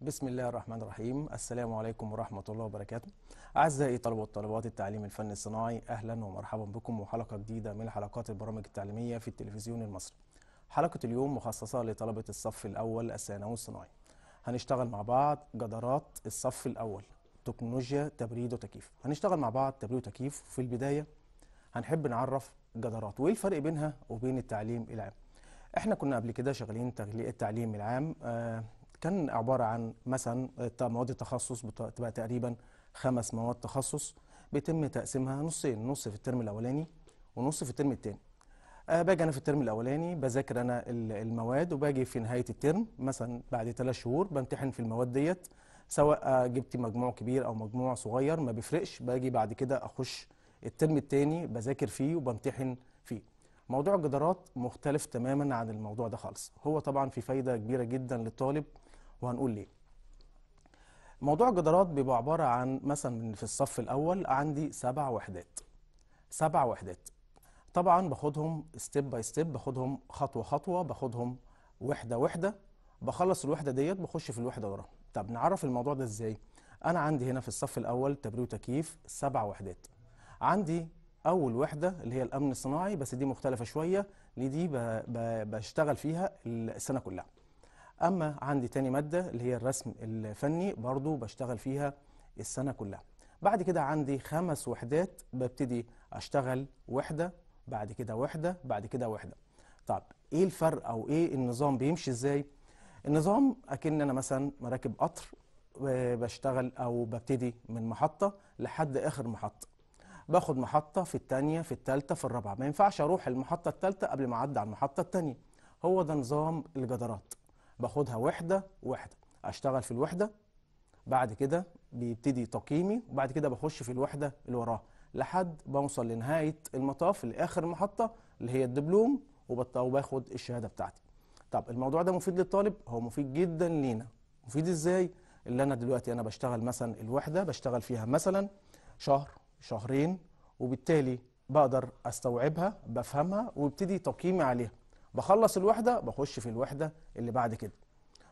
بسم الله الرحمن الرحيم السلام عليكم ورحمة الله وبركاته أعزائي طلبة وطالبات التعليم الفني الصناعي أهلا ومرحبا بكم وحلقة جديدة من حلقات البرامج التعليمية في التلفزيون المصري حلقة اليوم مخصصة لطلبة الصف الأول الثانوي الصناعي هنشتغل مع بعض جدارات الصف الأول تكنولوجيا تبريد وتكييف هنشتغل مع بعض تبريد وتكييف في البداية هنحب نعرف جدارات وإيه الفرق بينها وبين التعليم العام احنا كنا قبل كده شغالين التعليم العام آه، كان عباره عن مثلا مواد التخصص بتبقى تقريبا خمس مواد تخصص بيتم تقسيمها نصين نص في الترم الاولاني ونص في الترم الثاني آه، باجي انا في الترم الاولاني بذاكر انا المواد وباجي في نهايه الترم مثلا بعد ثلاث شهور بمتحن في المواد ديت سواء جبت مجموع كبير او مجموع صغير ما بيفرقش باجي بعد كده اخش الترم الثاني بذاكر فيه وبمتحن موضوع الجدارات مختلف تماما عن الموضوع ده خالص هو طبعا في فايده كبيره جدا للطالب وهنقول ليه موضوع الجدارات بيبقى عباره عن مثلا في الصف الاول عندي سبع وحدات سبع وحدات طبعا باخدهم ستيب باي ستيب باخدهم خطوه خطوه باخدهم وحده وحده بخلص الوحده ديت بخش في الوحده ورا طب نعرف الموضوع ده ازاي انا عندي هنا في الصف الاول تبريد وتكييف سبع وحدات عندي اول وحده اللي هي الامن الصناعي بس دي مختلفه شويه دي بشتغل فيها السنه كلها اما عندي تاني ماده اللي هي الرسم الفني برضو بشتغل فيها السنه كلها بعد كده عندي خمس وحدات ببتدي اشتغل وحده بعد كده وحده بعد كده وحده طب ايه الفرق او ايه النظام بيمشي ازاي النظام اكن انا مثلا مراكب قطر آه، بشتغل او ببتدي من محطه لحد اخر محطه باخد محطه في الثانيه في الثالثه في الرابعه ما ينفعش اروح المحطه الثالثه قبل ما اعدي على المحطه الثانيه هو ده نظام الجدارات باخدها وحده وحده اشتغل في الوحده بعد كده بيبتدي تقييمي وبعد كده بخش في الوحده اللي وراها لحد بوصل لنهايه المطاف لاخر محطه اللي هي الدبلوم وباخد الشهاده بتاعتي طب الموضوع ده مفيد للطالب هو مفيد جدا لينا مفيد ازاي اللي انا دلوقتي انا بشتغل مثلا الوحده بشتغل فيها مثلا شهر شهرين وبالتالي بقدر استوعبها بفهمها وابتدي تقييمي عليها بخلص الوحده بخش في الوحده اللي بعد كده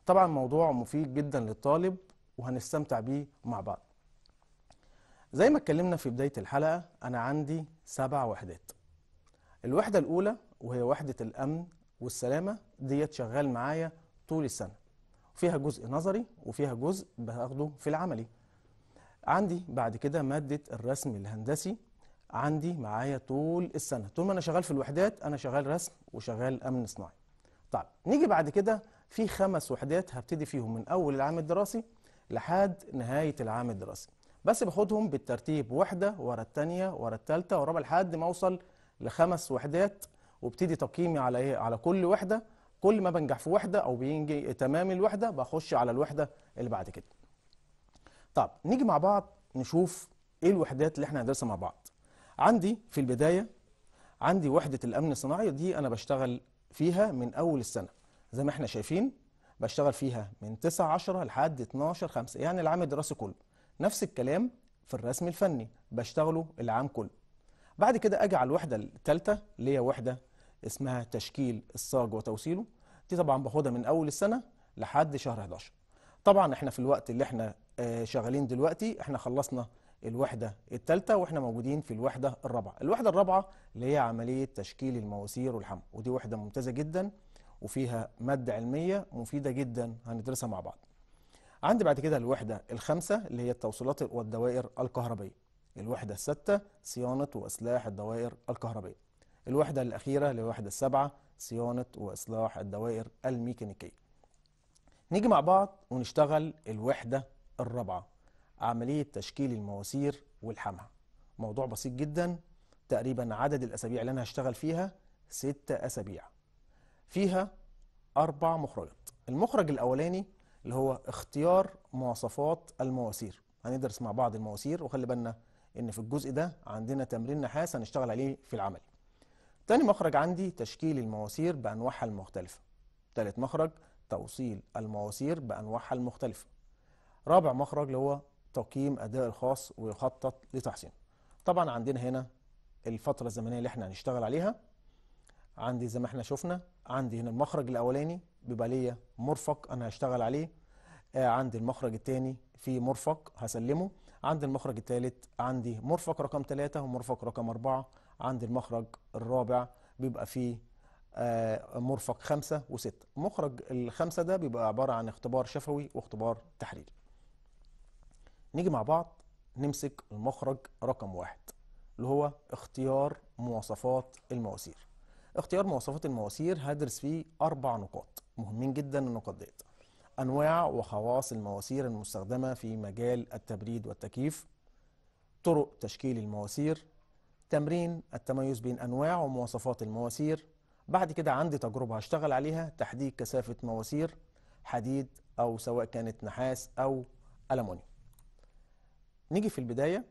طبعا موضوع مفيد جدا للطالب وهنستمتع بيه مع بعض زي ما اتكلمنا في بدايه الحلقه انا عندي سبع وحدات الوحده الاولى وهي وحده الامن والسلامه ديت شغال معايا طول السنه فيها جزء نظري وفيها جزء باخده في العملي عندي بعد كده مادة الرسم الهندسي عندي معايا طول السنة طول ما أنا شغال في الوحدات أنا شغال رسم وشغال أمن صناعي طيب نيجي بعد كده في خمس وحدات هبتدي فيهم من أول العام الدراسي لحد نهاية العام الدراسي بس باخدهم بالترتيب واحدة ورا التانية ورا التالتة ورا لحد ما أوصل لخمس وحدات وابتدي تقييمي على إيه على كل وحدة كل ما بنجح في وحدة أو بينجي تمام الوحدة بخش على الوحدة اللي بعد كده طب نيجي مع بعض نشوف ايه الوحدات اللي احنا هندرسها مع بعض عندي في البداية عندي وحدة الأمن الصناعي دي أنا بشتغل فيها من أول السنة زي ما احنا شايفين بشتغل فيها من 9 10 لحد 12 5 يعني العام الدراسي كله نفس الكلام في الرسم الفني بشتغله العام كله بعد كده أجي على الوحدة الثالثة اللي هي وحدة اسمها تشكيل الصاج وتوصيله دي طبعا باخدها من أول السنة لحد شهر 11 طبعا احنا في الوقت اللي احنا آه، شغالين دلوقتي احنا خلصنا الوحدة الثالثة واحنا موجودين في الوحدة الرابعة الوحدة الرابعة اللي هي عملية تشكيل المواسير والحمى ودي وحدة ممتازة جدا وفيها مادة علمية مفيدة جدا هندرسها مع بعض عندي بعد كده الوحدة الخامسة اللي هي التوصيلات والدوائر الكهربية الوحدة السادسه صيانة وإصلاح الدوائر الكهربية الوحدة الأخيرة اللي هي الوحدة السابعه صيانة وإصلاح الدوائر الميكانيكية نيجي مع بعض ونشتغل الوحدة الرابعة عملية تشكيل المواسير والحمها موضوع بسيط جدا تقريبا عدد الأسابيع اللي أنا هشتغل فيها ست أسابيع فيها أربع مخرجات المخرج الأولاني اللي هو اختيار مواصفات المواسير هندرس مع بعض المواسير وخلي بالنا إن في الجزء ده عندنا تمرين نحاس هنشتغل عليه في العمل تاني مخرج عندي تشكيل المواسير بأنواعها المختلفة تالت مخرج توصيل المواسير بأنواعها المختلفة رابع مخرج اللي هو تقييم اداء الخاص ويخطط لتحسين طبعا عندنا هنا الفتره الزمنيه اللي احنا هنشتغل عليها عندي زي ما احنا شفنا عندي هنا المخرج الاولاني بيبقى ليا مرفق انا هشتغل عليه آه عندي المخرج الثاني في مرفق هسلمه عندي المخرج الثالث عندي مرفق رقم ثلاثة ومرفق رقم أربعة عندي المخرج الرابع بيبقى فيه آه مرفق خمسة وستة مخرج الخمسة ده بيبقى عبارة عن اختبار شفوي واختبار تحريري نيجي مع بعض نمسك المخرج رقم واحد اللي هو اختيار مواصفات المواسير اختيار مواصفات المواسير هدرس فيه أربع نقاط مهمين جدا النقاط ديت أنواع وخواص المواسير المستخدمة في مجال التبريد والتكييف طرق تشكيل المواسير تمرين التميز بين أنواع ومواصفات المواسير بعد كده عندي تجربة هشتغل عليها تحديد كثافة مواسير حديد أو سواء كانت نحاس أو ألمونيوم نيجي في البداية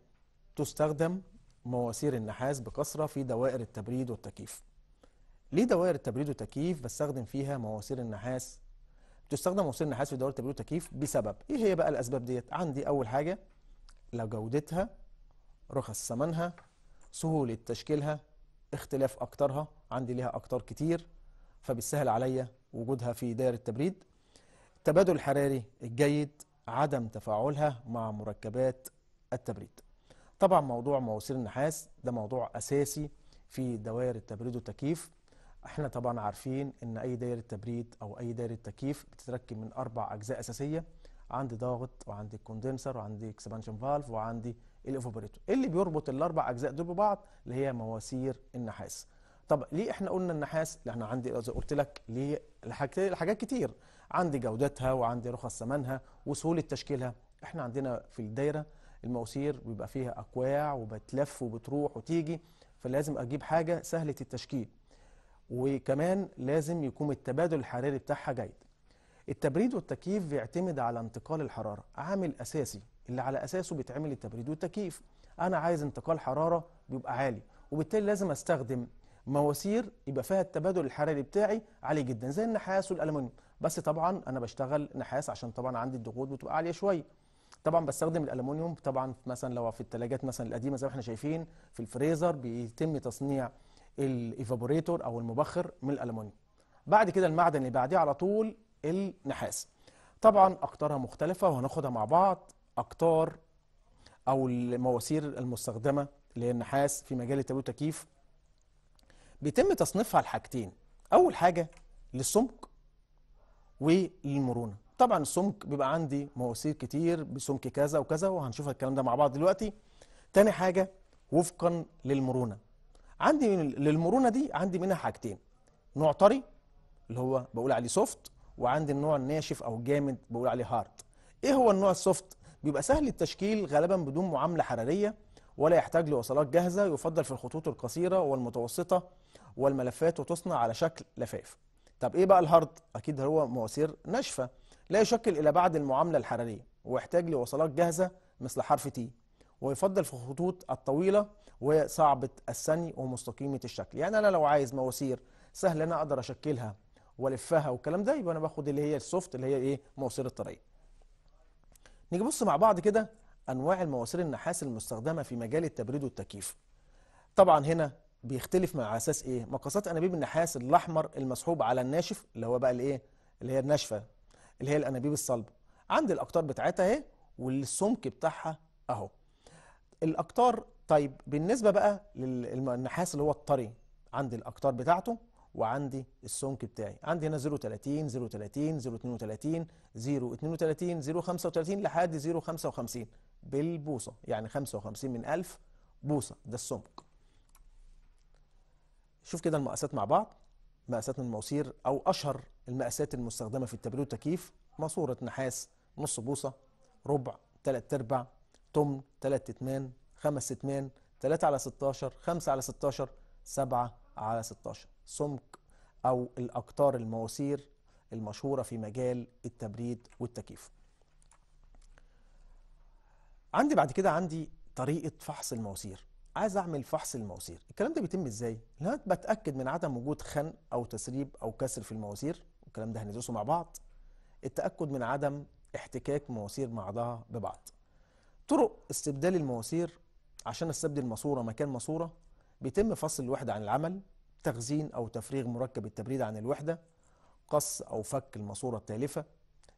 تستخدم مواسير النحاس بكثرة في دوائر التبريد والتكييف ليه دوائر التبريد والتكييف بستخدم فيها مواسير النحاس بتستخدم مواسير النحاس في دوائر التبريد والتكييف بسبب ايه هي بقى الاسباب ديت عندي اول حاجة لو جودتها رخص ثمنها سهولة تشكيلها اختلاف اكترها عندي ليها اكتر كتير فبالسهل عليا وجودها في دائرة التبريد التبادل الحراري الجيد عدم تفاعلها مع مركبات التبريد طبعا موضوع مواسير النحاس ده موضوع أساسي في دوائر التبريد والتكييف احنا طبعا عارفين ان اي دايره تبريد او اي دايره تكييف بتتركب من اربع اجزاء اساسيه عندي ضاغط وعندي كوندنسر وعندي اكسبانشن فالف وعندي الايفوبريتور اللي بيربط الاربع اجزاء دول ببعض اللي هي مواسير النحاس طب ليه احنا قلنا النحاس لان احنا عندي زي قلت لك ليه لحاجات كتير عندي جودتها وعندي رخص ثمنها وسهوله تشكيلها احنا عندنا في الدايره المواسير بيبقى فيها اكواع وبتلف وبتروح وتيجي فلازم اجيب حاجه سهله التشكيل وكمان لازم يكون التبادل الحراري بتاعها جيد التبريد والتكييف بيعتمد على انتقال الحراره عامل اساسي اللي على اساسه بيتعمل التبريد والتكييف انا عايز انتقال حراره بيبقى عالي وبالتالي لازم استخدم مواسير يبقى فيها التبادل الحراري بتاعي عالي جدا زي النحاس والالومنيوم بس طبعا انا بشتغل نحاس عشان طبعا عندي الضغوط بتبقى عاليه شويه طبعا بستخدم الالومنيوم طبعا مثلا لو في الثلاجات مثلا القديمه زي ما احنا شايفين في الفريزر بيتم تصنيع الايفابوريتور او المبخر من الالومنيوم بعد كده المعدن اللي بعديه على طول النحاس طبعا اقطارها مختلفه وهناخدها مع بعض اقطار او المواسير المستخدمه اللي هي النحاس في مجال التبريد والتكييف بيتم تصنيفها لحاجتين اول حاجه للسمك والمرونه طبعا السمك بيبقى عندي مواسير كتير بسمك كذا وكذا وهنشوف الكلام ده مع بعض دلوقتي تاني حاجة وفقا للمرونة عندي من للمرونة دي عندي منها حاجتين نوع طري اللي هو بقول عليه سوفت وعندي النوع الناشف او جامد بقول عليه هارد ايه هو النوع السوفت بيبقى سهل التشكيل غالبا بدون معاملة حرارية ولا يحتاج لوصلات جاهزة يفضل في الخطوط القصيرة والمتوسطة والملفات وتصنع على شكل لفاف طب ايه بقى الهارد اكيد هو مواسير ناشفه لا يشكل إلى بعد المعاملة الحرارية ويحتاج لوصلات جاهزة مثل حرف تي ويفضل في الخطوط الطويلة وصعبة الثني ومستقيمة الشكل يعني أنا لو عايز مواسير سهل أنا أقدر أشكلها والفها والكلام ده يبقى أنا باخد اللي هي السوفت اللي هي إيه مواسير الطرية نيجي بص مع بعض كده أنواع المواسير النحاس المستخدمة في مجال التبريد والتكييف طبعا هنا بيختلف مع اساس ايه مقاسات انابيب النحاس الاحمر المسحوب على الناشف اللي هو بقى الايه اللي هي الناشفه اللي هي الانابيب الصلبه عند الاقطار بتاعتها اهي والسمك بتاعها اهو الاقطار طيب بالنسبه بقى للنحاس اللي هو الطري عندي الاقطار بتاعته وعندي السمك بتاعي عندي هنا 030 030 032 032 035 لحد 055 بالبوصه يعني 55 من 1000 بوصه ده السمك شوف كده المقاسات مع بعض مقاسات من المواسير او اشهر المقاسات المستخدمة في التبريد والتكييف ماسورة نحاس نص بوصة ربع تلات أرباع تمن تلات اتمان خمس ستمان تلاتة على ستاشر خمسة على ستاشر سبعة على ستاشر سمك أو الأقطار المواسير المشهورة في مجال التبريد والتكييف عندي بعد كده عندي طريقة فحص المواسير عايز اعمل فحص المواسير الكلام ده بيتم ازاي؟ لا بتاكد من عدم وجود خنق او تسريب او كسر في المواسير الكلام ده هندرسه مع بعض التأكد من عدم احتكاك مواسير بعضها ببعض طرق استبدال المواسير عشان استبدل ماسورة مكان ماسورة بيتم فصل الوحدة عن العمل تخزين أو تفريغ مركب التبريد عن الوحدة قص أو فك الماسورة التالفة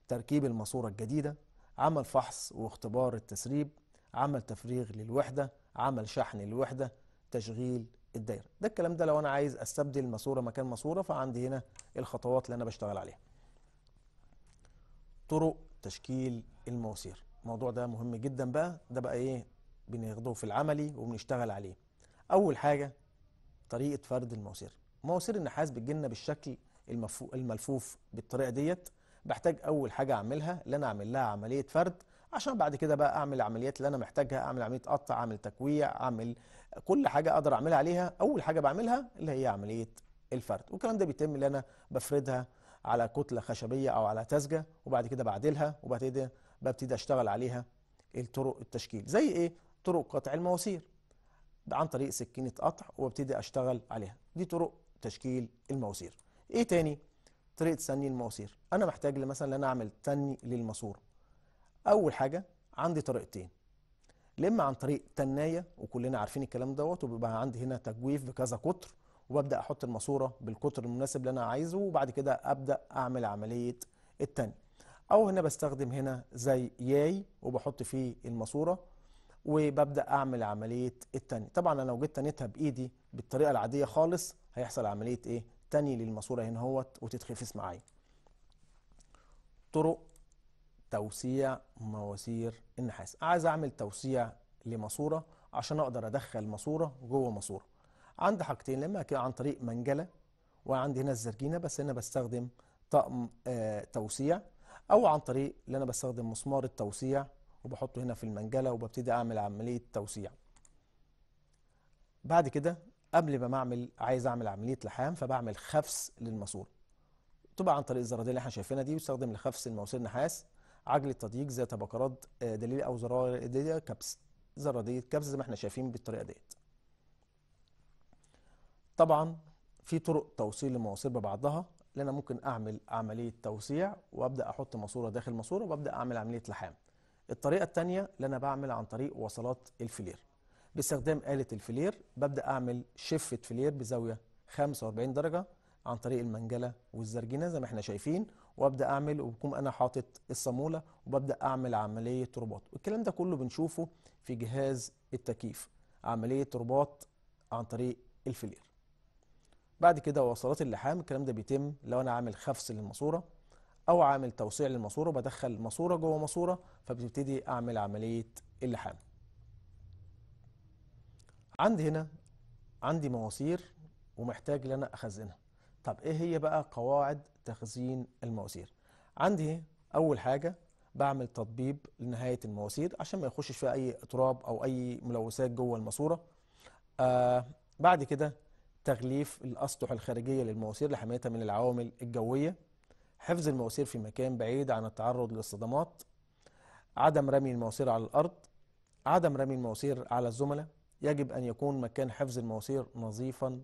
تركيب الماسورة الجديدة عمل فحص واختبار التسريب عمل تفريغ للوحدة عمل شحن للوحدة تشغيل الدايره ده الكلام ده لو انا عايز استبدل ماسوره مكان ماسوره فعندي هنا الخطوات اللي انا بشتغل عليها طرق تشكيل المواسير الموضوع ده مهم جدا بقى ده بقى ايه بناخده في العملي وبنشتغل عليه اول حاجه طريقه فرد المواسير مواسير النحاس بتجيلنا بالشكل الملفوف بالطريقه ديت بحتاج اول حاجه اعملها اللي انا اعمل لها عمليه فرد عشان بعد كده بقى اعمل العمليات اللي انا محتاجها اعمل عمليه قطع اعمل تكويع اعمل كل حاجه اقدر اعملها عليها اول حاجه بعملها اللي هي عمليه الفرد والكلام ده بيتم اللي انا بفردها على كتله خشبيه او على تسجه وبعد كده بعدلها كده ببتدي اشتغل عليها الطرق التشكيل زي ايه طرق قطع المواسير عن طريق سكينه قطع وابتدي اشتغل عليها دي طرق تشكيل المواسير ايه تاني طريقه تسني المواسير انا محتاج مثلا ان انا اعمل تني للماسوره اول حاجه عندي طريقتين لما عن طريق تنايه وكلنا عارفين الكلام دوت وبيبقى عندي هنا تجويف بكذا قطر وببدا احط الماسوره بالقطر المناسب اللي انا عايزه وبعد كده ابدا اعمل عمليه التاني او هنا بستخدم هنا زي ياي وبحط فيه الماسوره وببدا اعمل عمليه التاني طبعا انا لو جيت تنيتها بايدي بالطريقه العاديه خالص هيحصل عمليه ايه تاني للماسوره هنا اهوت وتتخفس معايا طرق توسيع مواسير النحاس عايز اعمل توسيع لماسوره عشان اقدر ادخل ماسوره جوه ماسوره عندي حاجتين لما عن طريق منجله وعندي هنا الزرجينه بس هنا بستخدم طقم آه، توسيع او عن طريق اللي انا بستخدم مسمار التوسيع وبحطه هنا في المنجله وببتدي اعمل عمليه توسيع بعد كده قبل ما اعمل عايز اعمل عمليه لحام فبعمل خفس للماسوره تبقى عن طريق الزراديه اللي احنا شايفينها دي بستخدم لخفس المواسير النحاس عجل التضييق ذات بكرات آه، دليل او دليل كبس زراديه كبس زي ما احنا شايفين بالطريقه ديت طبعا في طرق توصيل المواسير ببعضها اللي انا ممكن اعمل عمليه توسيع وابدا احط ماسوره داخل ماسوره وابدا اعمل عمليه لحام الطريقه الثانيه اللي انا بعمل عن طريق وصلات الفلير باستخدام آلة الفلير ببدأ أعمل شفة فلير بزاوية 45 درجة عن طريق المنجلة والزرجينة زي ما احنا شايفين وابدا اعمل وبكون انا حاطط الصاموله وببدا اعمل عمليه رباط والكلام ده كله بنشوفه في جهاز التكييف عمليه رباط عن طريق الفلير بعد كده وصلات اللحام الكلام ده بيتم لو انا عامل خفص للماسوره او عامل توسيع للماسوره بدخل ماسوره جوه ماسوره فبتبتدي اعمل عمليه اللحام عندي هنا عندي مواسير ومحتاج ان انا اخزنها طب ايه هي بقى قواعد تخزين المواسير عندي اول حاجه بعمل تطبيب لنهايه المواسير عشان ما يخشش فيها اي تراب او اي ملوثات جوه الماسوره آه بعد كده تغليف الاسطح الخارجيه للمواسير لحمايتها من العوامل الجويه حفظ المواسير في مكان بعيد عن التعرض للصدمات عدم رمي المواسير على الارض عدم رمي المواسير على الزملاء يجب ان يكون مكان حفظ المواسير نظيفا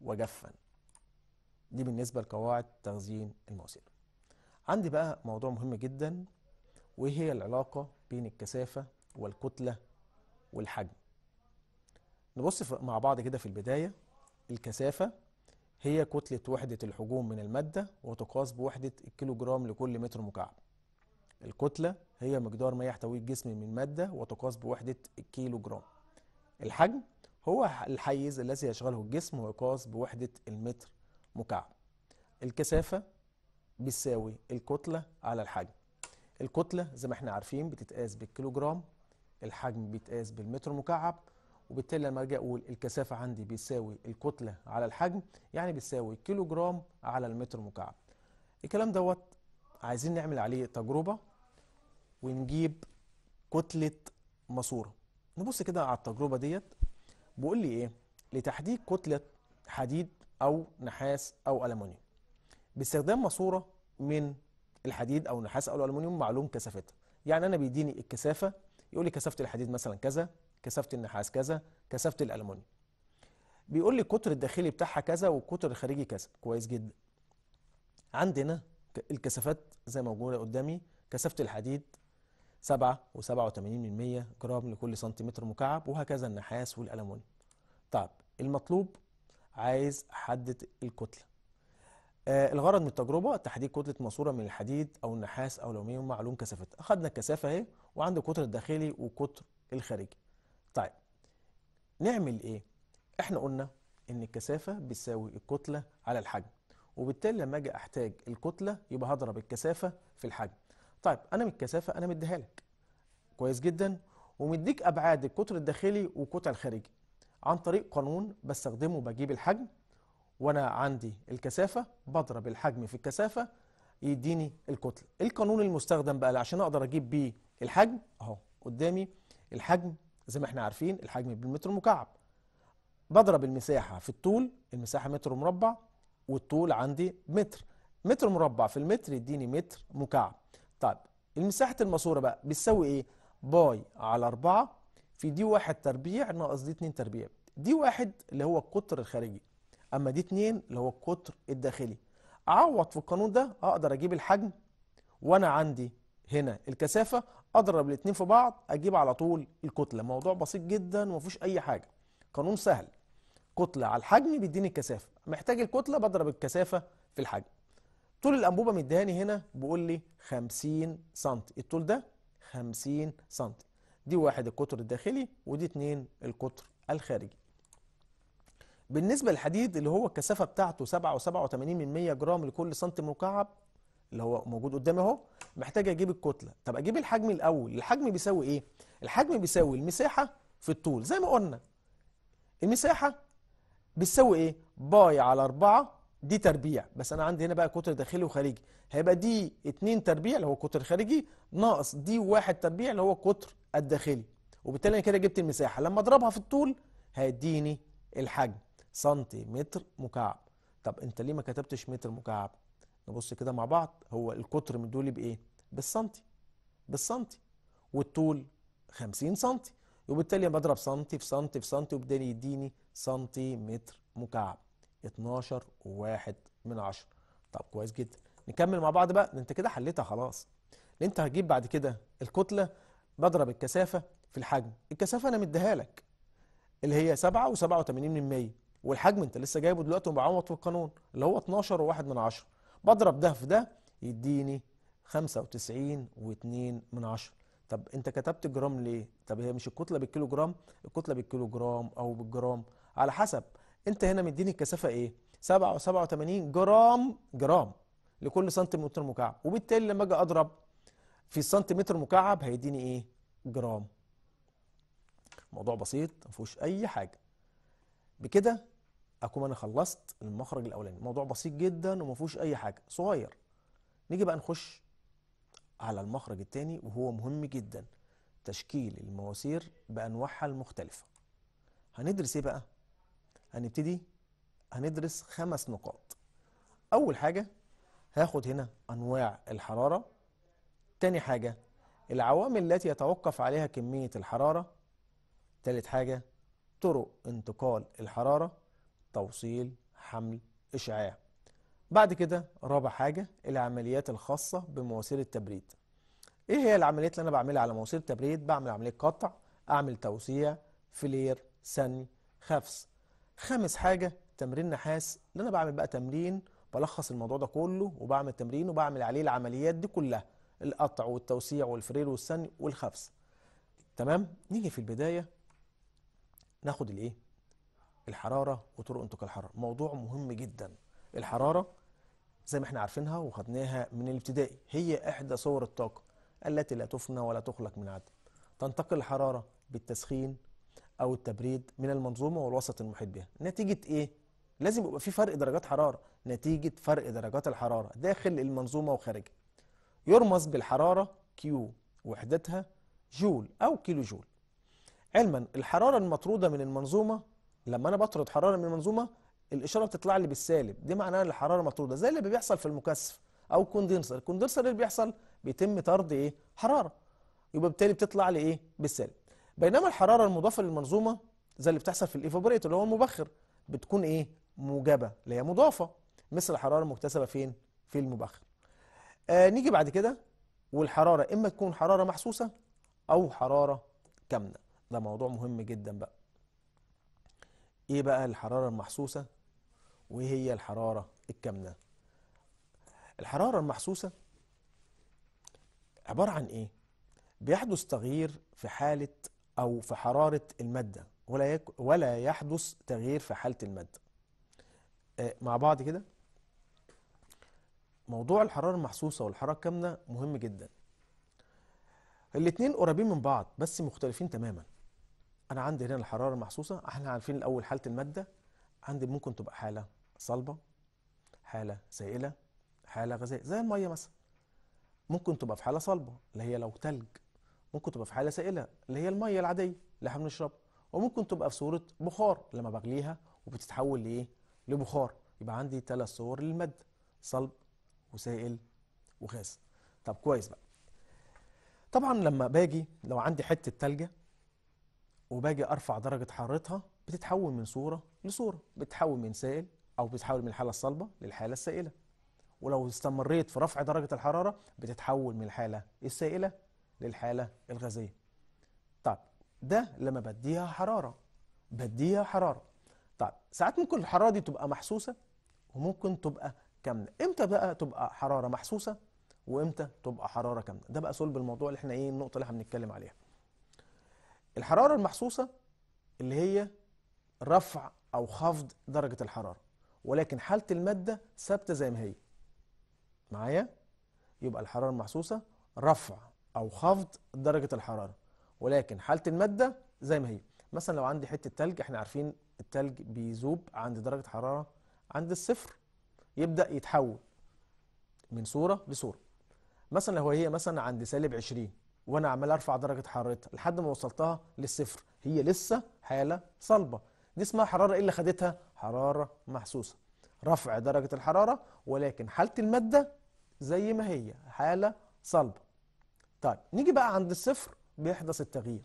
وجفا دي بالنسبة لقواعد تخزين المواسير عندي بقى موضوع مهم جدا وهي العلاقة بين الكثافة والكتلة والحجم نبص مع بعض كده في البداية الكثافة هي كتلة وحدة الحجوم من المادة وتقاس بوحدة الكيلوجرام لكل متر مكعب الكتلة هي مقدار ما يحتويه الجسم من مادة وتقاس بوحدة الكيلوجرام الحجم هو الحيز الذي يشغله الجسم ويقاس بوحدة المتر مكعب الكثافة بتساوي الكتلة على الحجم الكتلة زي ما احنا عارفين بتتقاس بالكيلوجرام الحجم بيتقاس بالمتر مكعب وبالتالي لما اجي اقول الكثافة عندي بيساوي الكتلة على الحجم يعني بيساوي كيلوجرام على المتر مكعب الكلام دوت عايزين نعمل عليه تجربة ونجيب كتلة ماسورة نبص كده على التجربة ديت بيقول لي ايه لتحديد كتلة حديد أو نحاس أو ألمونيوم باستخدام ماسورة من الحديد أو النحاس أو الألمونيوم معلوم كثافتها يعني أنا بيديني الكثافة يقول لي كثافة الحديد مثلا كذا كثافة النحاس كذا كثافة الألمونيوم بيقول لي القطر الداخلي بتاعها كذا والقطر الخارجي كذا كويس جدا عندنا الكثافات زي ما موجوده قدامي كثافه الحديد 7 و87% جرام لكل سنتيمتر مكعب وهكذا النحاس والالومنيوم طب المطلوب عايز احدد الكتله آه الغرض من التجربه تحديد كتله ماسوره من الحديد او النحاس او الالومنيوم معلوم كثافتها اخذنا الكثافه اهي وعند القطر الداخلي والقطر الخارجي طيب نعمل ايه احنا قلنا ان الكثافه بتساوي الكتله على الحجم وبالتالي لما اجي احتاج الكتله يبقى هضرب الكثافه في الحجم طيب انا من الكثافه انا مديها لك كويس جدا ومديك ابعاد القطر الداخلي والقطع الخارجي عن طريق قانون بستخدمه بجيب الحجم وانا عندي الكثافه بضرب الحجم في الكثافه يديني الكتله القانون المستخدم بقى عشان اقدر اجيب بيه الحجم اهو قدامي الحجم زي ما احنا عارفين الحجم بالمتر مكعب بضرب المساحه في الطول المساحه متر مربع والطول عندي متر متر مربع في المتر يديني متر مكعب طيب المساحه الماسوره بقى بتساوي ايه باي على 4 في دي واحد تربيع ناقص دي اتنين تربيع دي واحد اللي هو القطر الخارجي اما دي اتنين اللي هو القطر الداخلي اعوض في القانون ده اقدر اجيب الحجم وانا عندي هنا الكثافه اضرب الاتنين في بعض اجيب على طول الكتله موضوع بسيط جدا ومفيش اي حاجه قانون سهل كتله على الحجم بيديني الكثافه محتاج الكتله بضرب الكثافه في الحجم طول الانبوبه مديهاني هنا بيقول لي 50 سم الطول ده 50 سم دي واحد القطر الداخلي ودي اتنين القطر الخارجي بالنسبة للحديد اللي هو الكثافة بتاعته سبعة وسبعة وتمانين من مية جرام لكل سنتي مكعب اللي هو موجود قدامي اهو محتاج اجيب الكتلة طب اجيب الحجم الاول الحجم بيساوي ايه الحجم بيساوي المساحة في الطول زي ما قلنا المساحة بتساوي ايه باي على اربعة دي تربيع بس انا عندي هنا بقى قطر داخلي وخارجي هيبقى دي اتنين تربيع اللي هو القطر الخارجي ناقص دي واحد تربيع اللي هو القطر الداخلي وبالتالي انا كده جبت المساحه لما اضربها في الطول هيديني الحجم سنتيمتر مكعب طب انت ليه ما كتبتش متر مكعب نبص كده مع بعض هو القطر مدولي بايه بالسنتي بالسنتي والطول 50 سنتي وبالتالي بضرب سنتي في سنتي في سنتي وبالتالي يديني سنتيمتر مكعب 12 واحد من 10 طب كويس جدا نكمل مع بعض بقى انت كده حليتها خلاص انت هتجيب بعد كده الكتله بضرب الكثافه في الحجم الكثافه انا مديها لك اللي هي سبعة وسبعة 87 من مية والحجم انت لسه جايبه دلوقتي ومعوض في القانون اللي هو 12 وواحد من 10 بضرب ده في ده يديني خمسة وتسعين 2 من 10 طب انت كتبت جرام ليه؟ طب هي مش الكتله بالكيلو جرام الكتله بالكيلو جرام او بالجرام على حسب انت هنا مديني الكثافه ايه 87 جرام جرام لكل سنتيمتر مكعب وبالتالي لما اجي اضرب في السنتيمتر مكعب هيديني ايه جرام موضوع بسيط ما فيهوش اي حاجه بكده اكون انا خلصت المخرج الاولاني موضوع بسيط جدا وما فيهوش اي حاجه صغير نيجي بقى نخش على المخرج الثاني وهو مهم جدا تشكيل المواسير بانواعها المختلفه هندرس ايه بقى هنبتدي هندرس خمس نقاط أول حاجة هاخد هنا أنواع الحرارة تاني حاجة العوامل التي يتوقف عليها كمية الحرارة تالت حاجة طرق انتقال الحرارة توصيل حمل إشعاع بعد كده رابع حاجة العمليات الخاصة بمواسير التبريد ايه هي العمليات اللي انا بعملها على مواسير التبريد بعمل عملية قطع اعمل توسيع فلير سن خفص خامس حاجة تمرين نحاس اللي أنا بعمل بقى تمرين بلخص الموضوع ده كله وبعمل تمرين وبعمل عليه العمليات دي كلها القطع والتوسيع والفرير والثني والخفس تمام نيجي في البداية ناخد الإيه الحرارة وطرق انتقال الحرارة موضوع مهم جدا الحرارة زي ما احنا عارفينها وخدناها من الابتدائي هي إحدى صور الطاقة التي لا تفنى ولا تخلق من عدم تنتقل الحرارة بالتسخين أو التبريد من المنظومة والوسط المحيط بها نتيجة إيه؟ لازم يبقى في فرق درجات حرارة نتيجة فرق درجات الحرارة داخل المنظومة وخارجها يرمز بالحرارة كيو وحدتها جول أو كيلو جول علما الحرارة المطرودة من المنظومة لما أنا بطرد حرارة من المنظومة الإشارة بتطلع لي بالسالب دي معناها ان الحرارة مطرودة زي اللي بيحصل في المكثف أو كوندنسر الكوندنسر اللي بيحصل بيتم طرد إيه؟ حرارة يبقى بالتالي بتطلع لي إيه؟ بالسالب بينما الحرارة المضافة للمنظومة زي اللي بتحصل في الإيفابوريتور اللي هو المبخر بتكون إيه؟ موجبة اللي هي مضافة مثل الحرارة المكتسبة فين؟ في المبخر. آه نيجي بعد كده والحرارة إما تكون حرارة محسوسة أو حرارة كامنة ده موضوع مهم جدا بقى. إيه بقى الحرارة المحسوسة وإيه هي الحرارة الكامنة؟ الحرارة المحسوسة عبارة عن إيه؟ بيحدث تغيير في حالة أو في حرارة المادة ولا ولا يحدث تغيير في حالة المادة آه، مع بعض كده موضوع الحرارة المحسوسة والحرارة الكامنة مهم جدا الاتنين قريبين من بعض بس مختلفين تماما أنا عندي هنا الحرارة المحسوسة احنا عارفين الأول حالة المادة عندي ممكن تبقى حالة صلبة حالة سائلة حالة غازية زي المية مثلا ممكن تبقى في حالة صلبة اللي هي لو تلج ممكن تبقى في حاله سائله اللي هي الميه العاديه اللي احنا بنشربها وممكن تبقى في صوره بخار لما بغليها وبتتحول لايه لبخار يبقى عندي ثلاث صور للماده صلب وسائل وغاز طب كويس بقى طبعا لما باجي لو عندي حته تلجه وباجي ارفع درجه حرارتها بتتحول من صوره لصوره بتتحول من سائل او بتتحول من الحاله الصلبه للحاله السائله ولو استمريت في رفع درجه الحراره بتتحول من الحاله السائله للحالة الغازية طيب ده لما بديها حرارة بديها حرارة طيب ساعات ممكن الحرارة دي تبقى محسوسة وممكن تبقى كاملة امتى بقى تبقى حرارة محسوسة وامتى تبقى حرارة كاملة ده بقى صلب الموضوع اللي احنا ايه النقطة اللي احنا بنتكلم عليها الحرارة المحسوسة اللي هي رفع او خفض درجة الحرارة ولكن حالة المادة ثابتة زي ما هي معايا يبقى الحرارة المحسوسة رفع او خفض درجه الحراره ولكن حاله الماده زي ما هي مثلا لو عندي حته تلج احنا عارفين التلج بيذوب عند درجه حراره عند الصفر يبدا يتحول من صوره لصوره مثلا لو هي مثلا عند سالب 20 وانا عمال ارفع درجه حرارتها لحد ما وصلتها للصفر هي لسه حاله صلبه دي اسمها حراره ايه اللي خدتها حراره محسوسه رفع درجه الحراره ولكن حاله الماده زي ما هي حاله صلبه طيب نيجي بقى عند الصفر بيحدث التغيير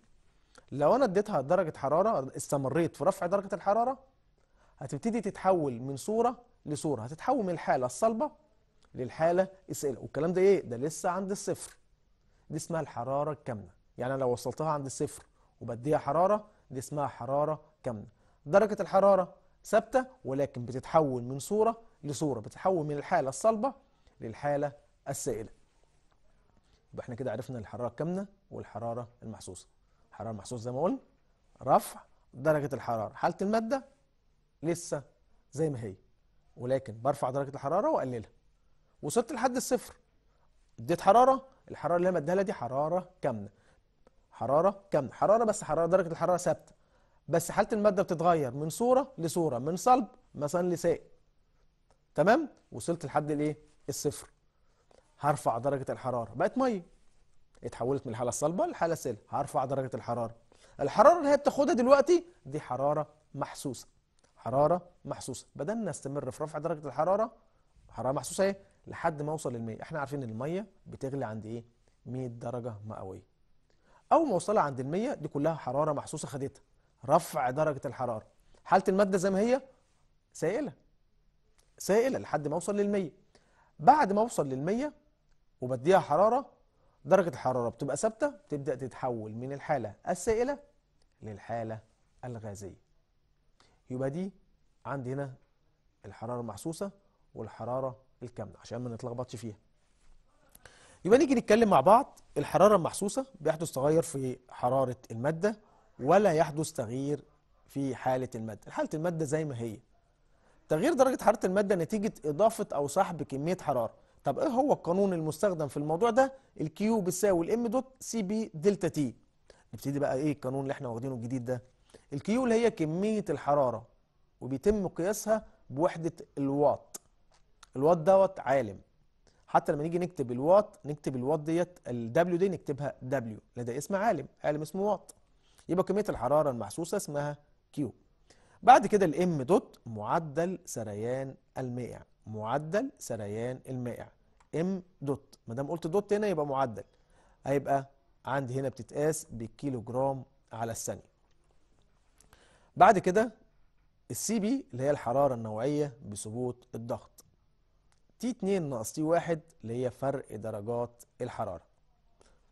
لو انا اديتها درجه حراره استمريت في رفع درجه الحراره هتبتدي تتحول من صوره لصوره هتتحول من الحاله الصلبه للحاله السائله والكلام ده ايه ده لسه عند الصفر دي اسمها الحراره الكامنه يعني لو وصلتها عند الصفر وبديها حراره دي اسمها حراره كامنه درجه الحراره ثابته ولكن بتتحول من صوره لصوره بتتحول من الحاله الصلبه للحاله السائله يبقى احنا كده عرفنا الحراره الكامنه والحراره المحسوسه الحراره المحسوسه زي ما قلنا رفع درجه الحراره حاله الماده لسه زي ما هي ولكن برفع درجه الحراره واقللها وصلت لحد الصفر اديت حراره الحراره اللي انا مديها دي حراره كامنه حراره كامنه حراره بس حراره درجه الحراره ثابته بس حاله الماده بتتغير من صوره لصوره من صلب مثلا لسائل تمام وصلت لحد الايه الصفر هرفع درجة الحرارة بقت مية اتحولت من الحالة الصلبة للحالة السالبة هرفع درجة الحرارة الحرارة اللي هي بتاخدها دلوقتي دي حرارة محسوسة حرارة محسوسة بدلنا نستمر في رفع درجة الحرارة حرارة محسوسة ايه لحد ما اوصل للمية احنا عارفين ان المية بتغلي عند ايه 100 درجة مئوية اول ما اوصلها عند المية دي كلها حرارة محسوسة خدتها رفع درجة الحرارة حالة المادة زي ما هي سائلة سائلة لحد ما اوصل للمية بعد ما اوصل للمية وبديها حرارة درجة الحرارة بتبقى ثابتة بتبدأ تتحول من الحالة السائلة للحالة الغازية يبقى دي عندي هنا الحرارة المحسوسة والحرارة الكاملة عشان ما نتلخبطش فيها يبقى نيجي نتكلم مع بعض الحرارة المحسوسة بيحدث تغير في حرارة المادة ولا يحدث تغيير في حالة المادة حالة المادة زي ما هي تغيير درجة حرارة المادة نتيجة إضافة أو سحب كمية حرارة طب ايه هو القانون المستخدم في الموضوع ده الكيو بتساوي الام دوت سي بي دلتا تي نبتدي بقى ايه القانون اللي احنا واخدينه الجديد ده الكيو اللي هي كميه الحراره وبيتم قياسها بوحده الواط الواط دوت عالم حتى لما نيجي نكتب الواط نكتب الواط ديت الدبليو دي نكتبها دبليو ده اسم عالم عالم اسمه واط يبقى كميه الحراره المحسوسه اسمها كيو بعد كده الام دوت معدل سريان المائع معدل سريان المائع ام دوت ما دام قلت دوت هنا يبقى معدل هيبقى عندي هنا بتتقاس بالكيلو جرام على الثانيه بعد كده السي بي اللي هي الحراره النوعيه بثبوت الضغط تي 2 ناقص تي 1 اللي هي فرق درجات الحراره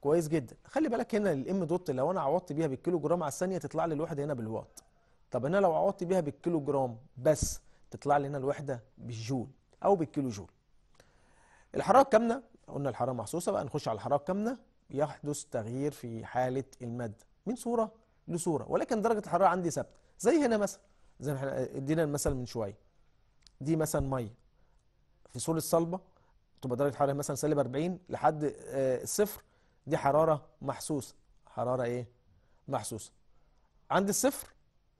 كويس جدا خلي بالك هنا الام دوت لو انا عوضت بيها بالكيلو جرام على الثانيه تطلع لي الوحده هنا بالواط طب انا لو عوضت بيها بالكيلو جرام بس تطلع لي هنا الوحده بالجول او بالكيلو جول الحراره الكامنه قلنا الحراره محسوسه بقى نخش على الحراره الكامنه يحدث تغيير في حاله الماده من صوره لصوره ولكن درجه الحراره عندي ثابته زي هنا مثلا زي ما احنا ادينا المثل من شويه دي مثلا ميه في صوره صلبه تبقى درجه الحراره مثلا سالب 40 لحد الصفر آه، صفر دي حراره محسوسه حراره ايه محسوسه عند الصفر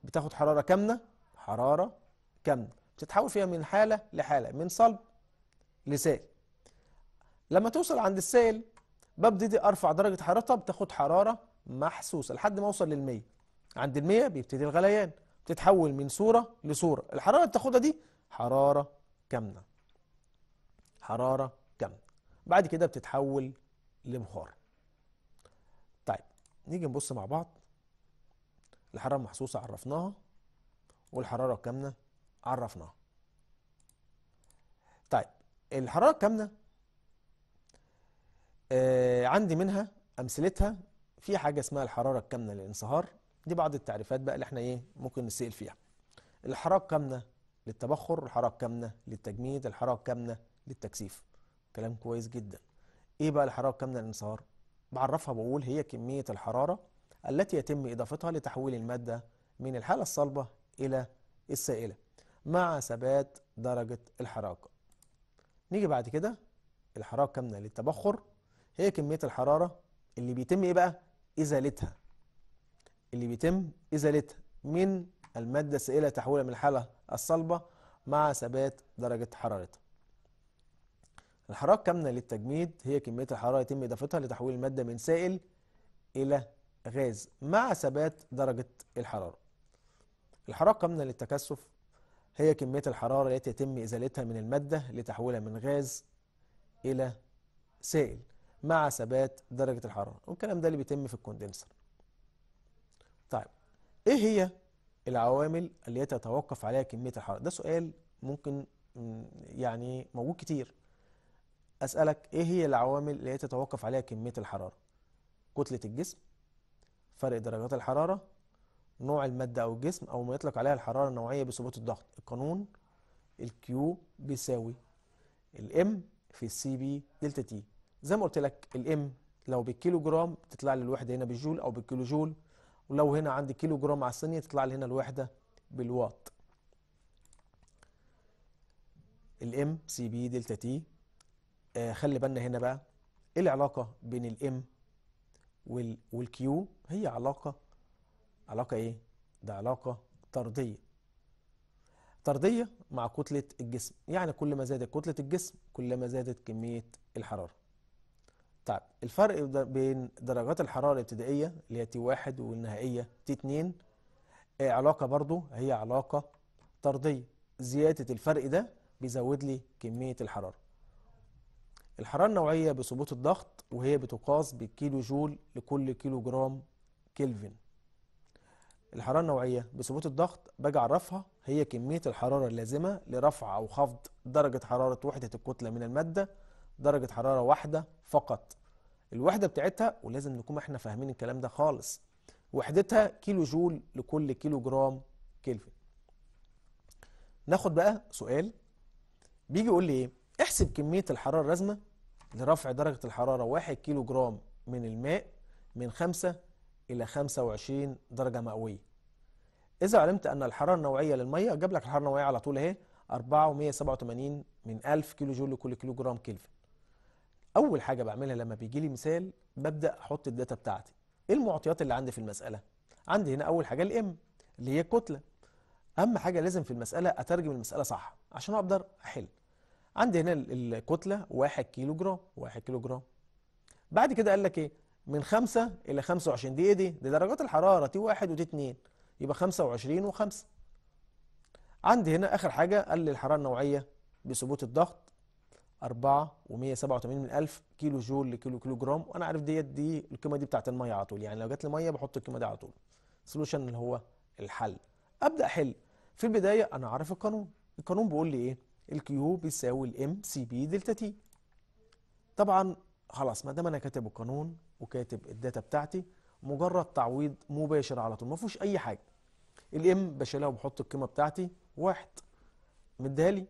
بتاخد حراره كامنه حراره كامنه بتتحول فيها من حالة لحالة من صلب لسائل لما توصل عند السائل ببتدي ارفع درجة حرارتها بتاخد حرارة محسوسة لحد ما اوصل للمية عند المية بيبتدي الغليان بتتحول من صورة لصورة الحرارة اللي بتاخدها دي حرارة كامنة حرارة كامنة بعد كده بتتحول لبخار طيب نيجي نبص مع بعض الحرارة المحسوسة عرفناها والحرارة الكامنة عرفناها طيب الحرارة الكامنة آه عندي منها أمثلتها في حاجة اسمها الحرارة الكامنة للانصهار دي بعض التعريفات بقى اللي احنا ايه ممكن نسال فيها الحرارة الكامنة للتبخر الحرارة الكامنة للتجميد الحرارة الكامنة للتكثيف كلام كويس جدا ايه بقى الحرارة الكامنة للانصهار بعرفها بقول هي كمية الحرارة التي يتم إضافتها لتحويل المادة من الحالة الصلبة إلى السائلة مع ثبات درجة الحرارة نيجي بعد كده الحرارة الكامنة للتبخر هي كمية الحرارة اللي بيتم ايه بقى ازالتها اللي بيتم ازالتها من المادة السائلة تحويلها من الحالة الصلبة مع ثبات درجة حرارتها الحرارة الكامنة للتجميد هي كمية الحرارة يتم إضافتها لتحويل المادة من سائل إلى غاز مع ثبات درجة الحرارة الحرارة الكامنة للتكثف هي كمية الحرارة التي يتم إزالتها من المادة لتحويلها من غاز إلى سائل مع ثبات درجة الحرارة والكلام ده اللي بيتم في الكوندنسر طيب إيه هي العوامل اللي تتوقف عليها كمية الحرارة ده سؤال ممكن يعني موجود كتير أسألك إيه هي العوامل اللي تتوقف عليها كمية الحرارة كتلة الجسم فرق درجات الحرارة نوع المادة أو الجسم أو ما يطلق عليها الحرارة النوعية بثبات الضغط القانون الكيو بيساوي الام في السي بي دلتا تي زي ما قلت لك الام لو بالكيلو جرام تطلع لي الوحدة هنا بالجول أو بالكيلو جول ولو هنا عندي كيلو جرام على الثانية تطلع لي هنا الوحدة بالواط الام سي بي دلتا تي آه خلي بالنا هنا بقى ايه العلاقة بين الام والكيو هي علاقة علاقة إيه؟ ده علاقة طردية طردية مع كتلة الجسم يعني كل ما زادت كتلة الجسم كل ما زادت كمية الحرارة طيب الفرق بين درجات الحرارة الابتدائية اللي هي تي واحد والنهائية تي اتنين آه، علاقة برضو هي علاقة طردية زيادة الفرق ده بيزود لي كمية الحرارة الحرارة النوعية بثبوت الضغط وهي بتقاس بالكيلو جول لكل كيلو جرام كلفن الحرارة النوعية بثبوت الضغط باجي أعرفها هي كمية الحرارة اللازمة لرفع أو خفض درجة حرارة وحدة الكتلة من المادة درجة حرارة واحدة فقط الوحدة بتاعتها ولازم نكون احنا فاهمين الكلام ده خالص وحدتها كيلو جول لكل كيلو جرام كلفن ناخد بقى سؤال بيجي يقول لي ايه احسب كمية الحرارة اللازمة لرفع درجة الحرارة واحد كيلو جرام من الماء من 5 إلى 25 درجة مئوية إذا علمت أن الحرارة النوعية للمية جاب لك الحرارة النوعية على طول أهي 487 من 1000 كيلو جول لكل كيلو جرام كلفن أول حاجة بعملها لما بيجي لي مثال ببدأ أحط الداتا بتاعتي إيه المعطيات اللي عندي في المسألة عندي هنا أول حاجة الإم اللي هي الكتلة أهم حاجة لازم في المسألة أترجم المسألة صح عشان أقدر أحل عندي هنا الكتلة 1 كيلو جرام 1 كيلو جرام بعد كده قال لك إيه من 5 إلى 25 دي إيه دي؟ دي درجات الحرارة تي 1 وتي 2 يبقى 25 و5 عندي هنا آخر حاجة قال لي الحرارة النوعية بثبوت الضغط 4 و187 من 1000 كيلو جول لكيلو كيلو جرام وانا عارف ديت دي, القيمه دي بتاعت الميه على طول يعني لو جت لي ميه بحط القيمه دي على طول سولوشن اللي هو الحل ابدا حل في البدايه انا عارف القانون القانون بيقول لي ايه الكيو بيساوي الام سي بي دلتا تي طبعا خلاص ما دام انا كاتب القانون وكاتب الداتا بتاعتي مجرد تعويض مباشر على طول ما فيهوش اي حاجه الام بشيلها وبحط القيمه بتاعتي واحد مديها لي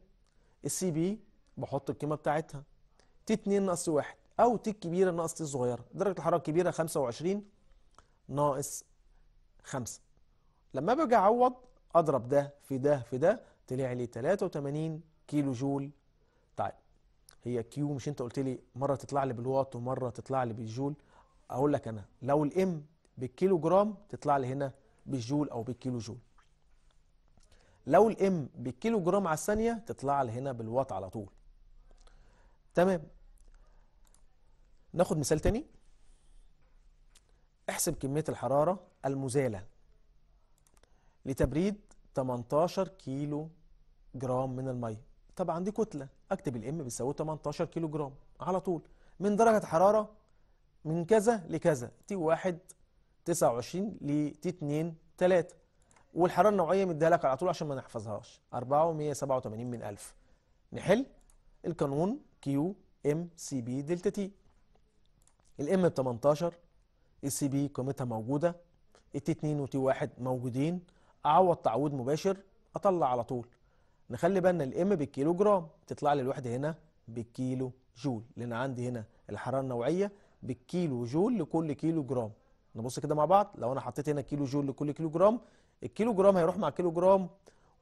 السي بي بحط القيمه بتاعتها تي 2 ناقص واحد او تي الكبيره ناقص تي الصغيره درجه الحراره الكبيره 25 ناقص 5 لما باجي اعوض اضرب ده في ده في ده طلع لي 83 كيلو جول طيب هي كيو مش انت قلت لي مره تطلع لي بالواط ومره تطلع لي بالجول اقول لك انا لو الام بالكيلو جرام تطلع لي هنا بالجول او بالكيلو جول لو الام بالكيلو جرام على الثانيه تطلع لي هنا بالوات على طول تمام ناخد مثال تاني احسب كميه الحراره المزاله لتبريد 18 كيلو جرام من الميه طبعا دي كتله اكتب الام بتساوي 18 كيلو جرام على طول من درجه حراره من كذا لكذا تي 1 29 لتي 2 3 والحرارة النوعية مديها لك على طول عشان ما نحفظهاش 487 من 1000 نحل القانون كيو ام سي بي دلتا تي الام ب 18 السي بي قيمتها موجودة التي 2 وتي 1 موجودين اعوض تعويض مباشر اطلع على طول نخلي بالنا الام بالكيلو جرام تطلع لي الوحدة هنا بالكيلو جول لان عندي هنا الحرارة النوعية بالكيلو جول لكل كيلو جرام نبص كده مع بعض لو انا حطيت هنا كيلو جول لكل كيلو جرام الكيلو جرام هيروح مع كيلو جرام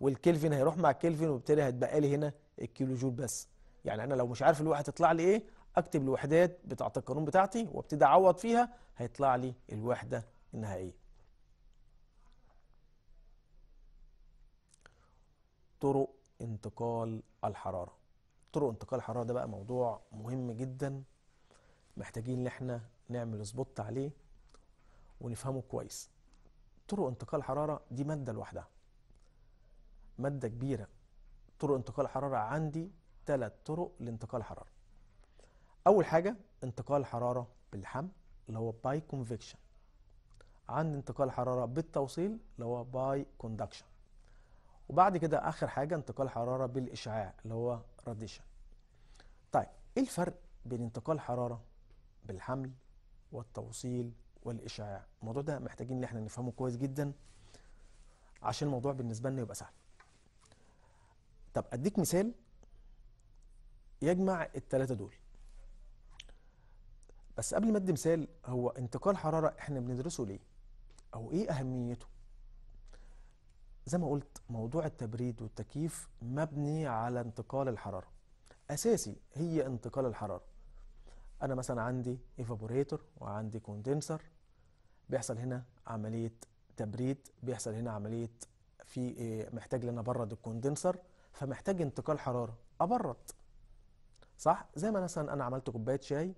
والكلفن هيروح مع الكلفن وبالتالي هيتبقى لي هنا الكيلو جول بس يعني انا لو مش عارف الوحده هتطلع لي ايه اكتب الوحدات بتاعه القانون بتاعتي وابتدي اعوض فيها هيطلع لي الوحده النهائيه طرق انتقال الحراره طرق انتقال الحراره ده بقى موضوع مهم جدا محتاجين ان احنا نعمل سبوت عليه ونفهمه كويس طرق انتقال حرارة دي مادة لوحدها مادة كبيرة طرق انتقال حرارة عندي ثلاث طرق لانتقال حرارة أول حاجة انتقال حرارة بالحمل اللي هو باي كونفكشن عند انتقال حرارة بالتوصيل اللي هو باي كوندكشن وبعد كده آخر حاجة انتقال حرارة بالإشعاع اللي هو راديشن طيب إيه الفرق بين انتقال حرارة بالحمل والتوصيل والإشعاع الموضوع ده محتاجين ان احنا نفهمه كويس جدا عشان الموضوع بالنسبة لنا يبقى سهل طب أديك مثال يجمع التلاتة دول بس قبل ما ادي مثال هو انتقال حرارة احنا بندرسه ليه او ايه اهميته زي ما قلت موضوع التبريد والتكييف مبني على انتقال الحرارة اساسي هي انتقال الحرارة انا مثلا عندي ايفابوريتور وعندي كوندنسر بيحصل هنا عمليه تبريد بيحصل هنا عمليه في آه، محتاج لنا ابرد الكوندنسر فمحتاج انتقال حراره ابرد صح زي ما مثلا انا عملت كوبايه شاي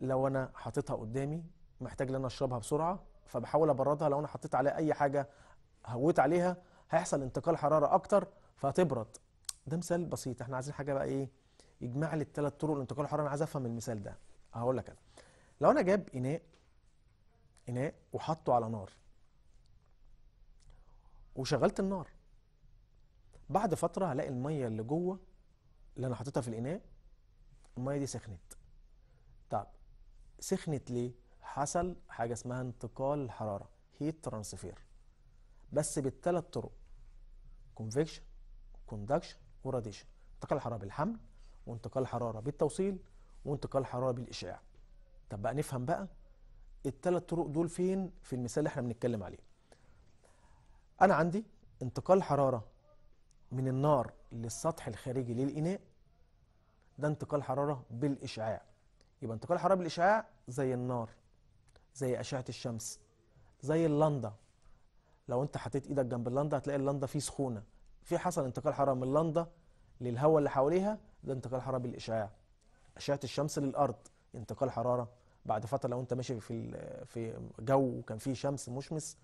لو انا حاططها قدامي محتاج ان انا اشربها بسرعه فبحاول ابردها لو انا حطيت عليها اي حاجه هويت عليها هيحصل انتقال حراره اكتر فهتبرد ده مثال بسيط احنا عايزين حاجه بقى ايه يجمع لي الثلاث طرق لانتقال الحراره انا عايز افهم المثال ده هقول لك انا لو انا جاب اناء اناء وحطه على نار وشغلت النار بعد فتره هلاقي الميه اللي جوه اللي انا حاططها في الاناء الميه دي سخنت طب سخنت ليه حصل حاجه اسمها انتقال الحراره هيت ترانسفير بس بالثلاث طرق كونفكشن كوندكشن وراديشن انتقال الحراره بالحمل وانتقال الحراره بالتوصيل وانتقال حرارة بالإشعاع طب بقى نفهم بقى التلات طرق دول فين في المثال اللي احنا بنتكلم عليه أنا عندي انتقال حرارة من النار للسطح الخارجي للإناء ده انتقال حرارة بالإشعاع يبقى انتقال حرارة بالإشعاع زي النار زي أشعة الشمس زي اللندا لو انت حطيت ايدك جنب اللندا هتلاقي اللندا فيه سخونة في حصل انتقال حرارة من اللندا للهواء اللي حواليها ده انتقال حرارة بالإشعاع اشعه الشمس للارض انتقال حراره بعد فتره لو انت ماشي في في جو وكان فيه شمس مشمس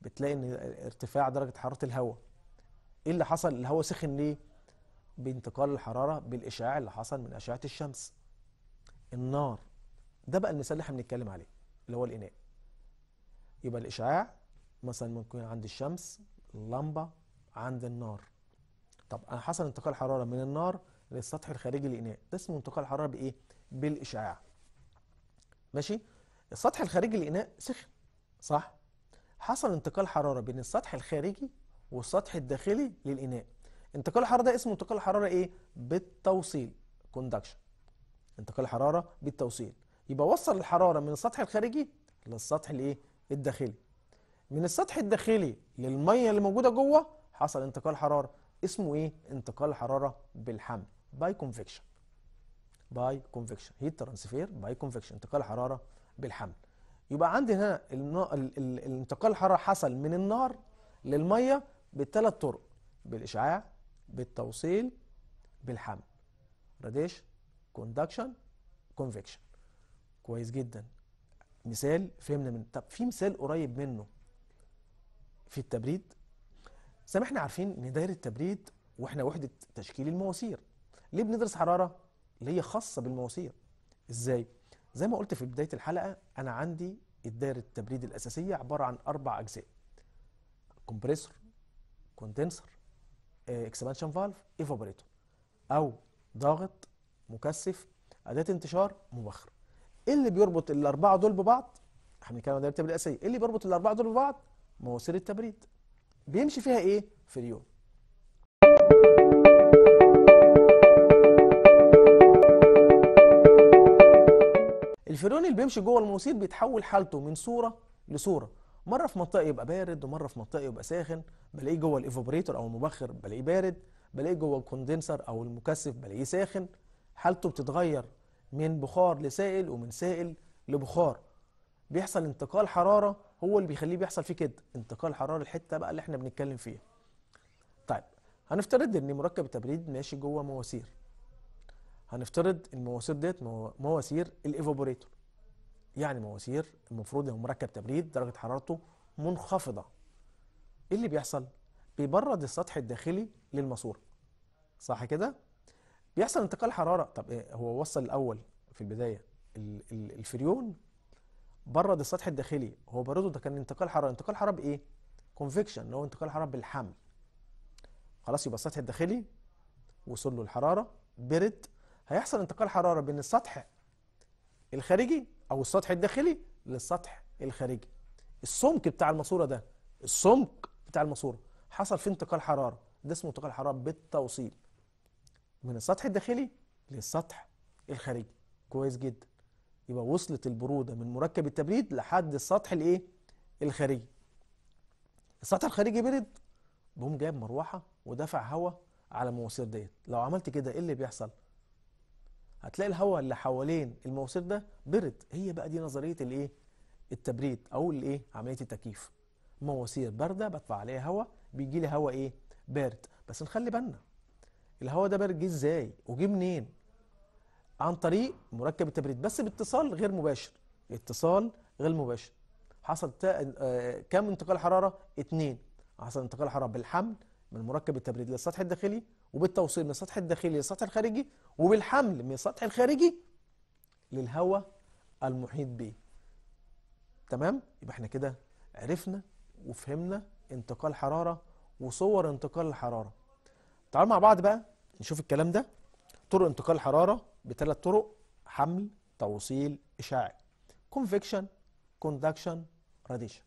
بتلاقي ان ارتفاع درجه حراره الهواء ايه اللي حصل الهواء سخن ليه بانتقال الحراره بالاشعاع اللي حصل من اشعه الشمس النار ده بقى المثال اللي احنا بنتكلم عليه اللي هو الاناء يبقى الاشعاع مثلا ممكن عند الشمس اللمبه عند النار طب حصل انتقال حراره من النار للسطح الخارجي للإناء ده اسمه انتقال حرارة بإيه؟ بالإشعاع ماشي؟ السطح الخارجي للإناء سخن صح؟ حصل انتقال حرارة بين السطح الخارجي والسطح الداخلي للإناء انتقال الحرارة ده اسمه انتقال حرارة إيه؟ بالتوصيل كوندكشن انتقال حرارة بالتوصيل يبقى وصل الحرارة من السطح الخارجي للسطح الإيه؟ الداخلي من السطح الداخلي للمية اللي موجودة جوه حصل انتقال حرارة اسمه ايه انتقال حرارة بالحمل باي كونفكشن باي كونفكشن هيت ترانسفير باي كونفكشن انتقال حراره بالحمل يبقى عندي هنا الانتقال الحراره حصل من النار للميه بالثلاث طرق بالاشعاع بالتوصيل بالحمل راديش كوندكشن كونفكشن كويس جدا مثال فهمنا من طب في مثال قريب منه في التبريد سامحنا عارفين ان دايره التبريد واحنا وحده تشكيل المواسير ليه بندرس حراره اللي هي خاصه بالمواسير ازاي زي ما قلت في بدايه الحلقه انا عندي الدائره التبريد الاساسيه عباره عن اربع اجزاء كومبريسور كوندنسر آه، اكسبانشن فالف ايفابوريتور او ضاغط مكثف اداه انتشار مبخر ايه اللي بيربط الاربعه دول ببعض احنا بنتكلم عن الدائره التبريد الاساسيه ايه اللي بيربط الاربعه دول ببعض مواسير التبريد بيمشي فيها ايه فريون الفرعون اللي بيمشي جوه المواسير بيتحول حالته من صوره لصوره مره في منطقه يبقى بارد ومره في منطقه يبقى ساخن بلاقيه جوه الايفابوريتور او المبخر بلاقيه بارد بلاقيه جوه الكوندنسر او المكثف بلاقيه ساخن حالته بتتغير من بخار لسائل ومن سائل لبخار بيحصل انتقال حراره هو اللي بيخليه بيحصل فيه كده انتقال حراره الحته بقى اللي احنا بنتكلم فيها طيب هنفترض ان مركب التبريد ماشي جوه مواسير هنفترض المواسير ديت مواسير الايفابوريتور يعني مواسير المفروض هو مركب تبريد درجه حرارته منخفضه ايه اللي بيحصل بيبرد السطح الداخلي للماسوره صح كده بيحصل انتقال حراره طب إيه هو وصل الاول في البدايه الفريون برد السطح الداخلي هو برده ده كان انتقال حراره انتقال حراره بايه كونفكشن اللي هو انتقال حراره بالحمل خلاص يبقى السطح الداخلي وصل له الحراره برد هيحصل انتقال حرارة بين السطح الخارجي أو السطح الداخلي للسطح الخارجي السمك بتاع الماسورة ده السمك بتاع الماسورة حصل فيه انتقال حرارة ده اسمه انتقال حرارة بالتوصيل من السطح الداخلي للسطح الخارجي كويس جدا يبقى وصلت البرودة من مركب التبريد لحد السطح الايه الخارجي السطح الخارجي برد بقوم جايب مروحة ودفع هواء على المواسير ديت لو عملت كده ايه اللي بيحصل هتلاقي الهواء اللي حوالين المواسير ده برد هي بقى دي نظريه الايه التبريد او الايه عمليه التكييف مواسير بارده بدفع عليها هواء بيجي لي هواء ايه بارد بس نخلي بالنا الهواء ده بارد جه ازاي وجه منين عن طريق مركب التبريد بس باتصال غير مباشر اتصال غير مباشر حصل تا... آه... كم انتقال حراره اثنين حصل انتقال حراره بالحمل من مركب التبريد للسطح الداخلي وبالتوصيل من السطح الداخلي للسطح الخارجي وبالحمل من السطح الخارجي للهواء المحيط به تمام يبقى احنا كده عرفنا وفهمنا انتقال حرارة وصور انتقال الحرارة تعالوا مع بعض بقى نشوف الكلام ده طرق انتقال الحرارة بثلاث طرق حمل توصيل إشعاع كونفكشن كوندكشن راديشن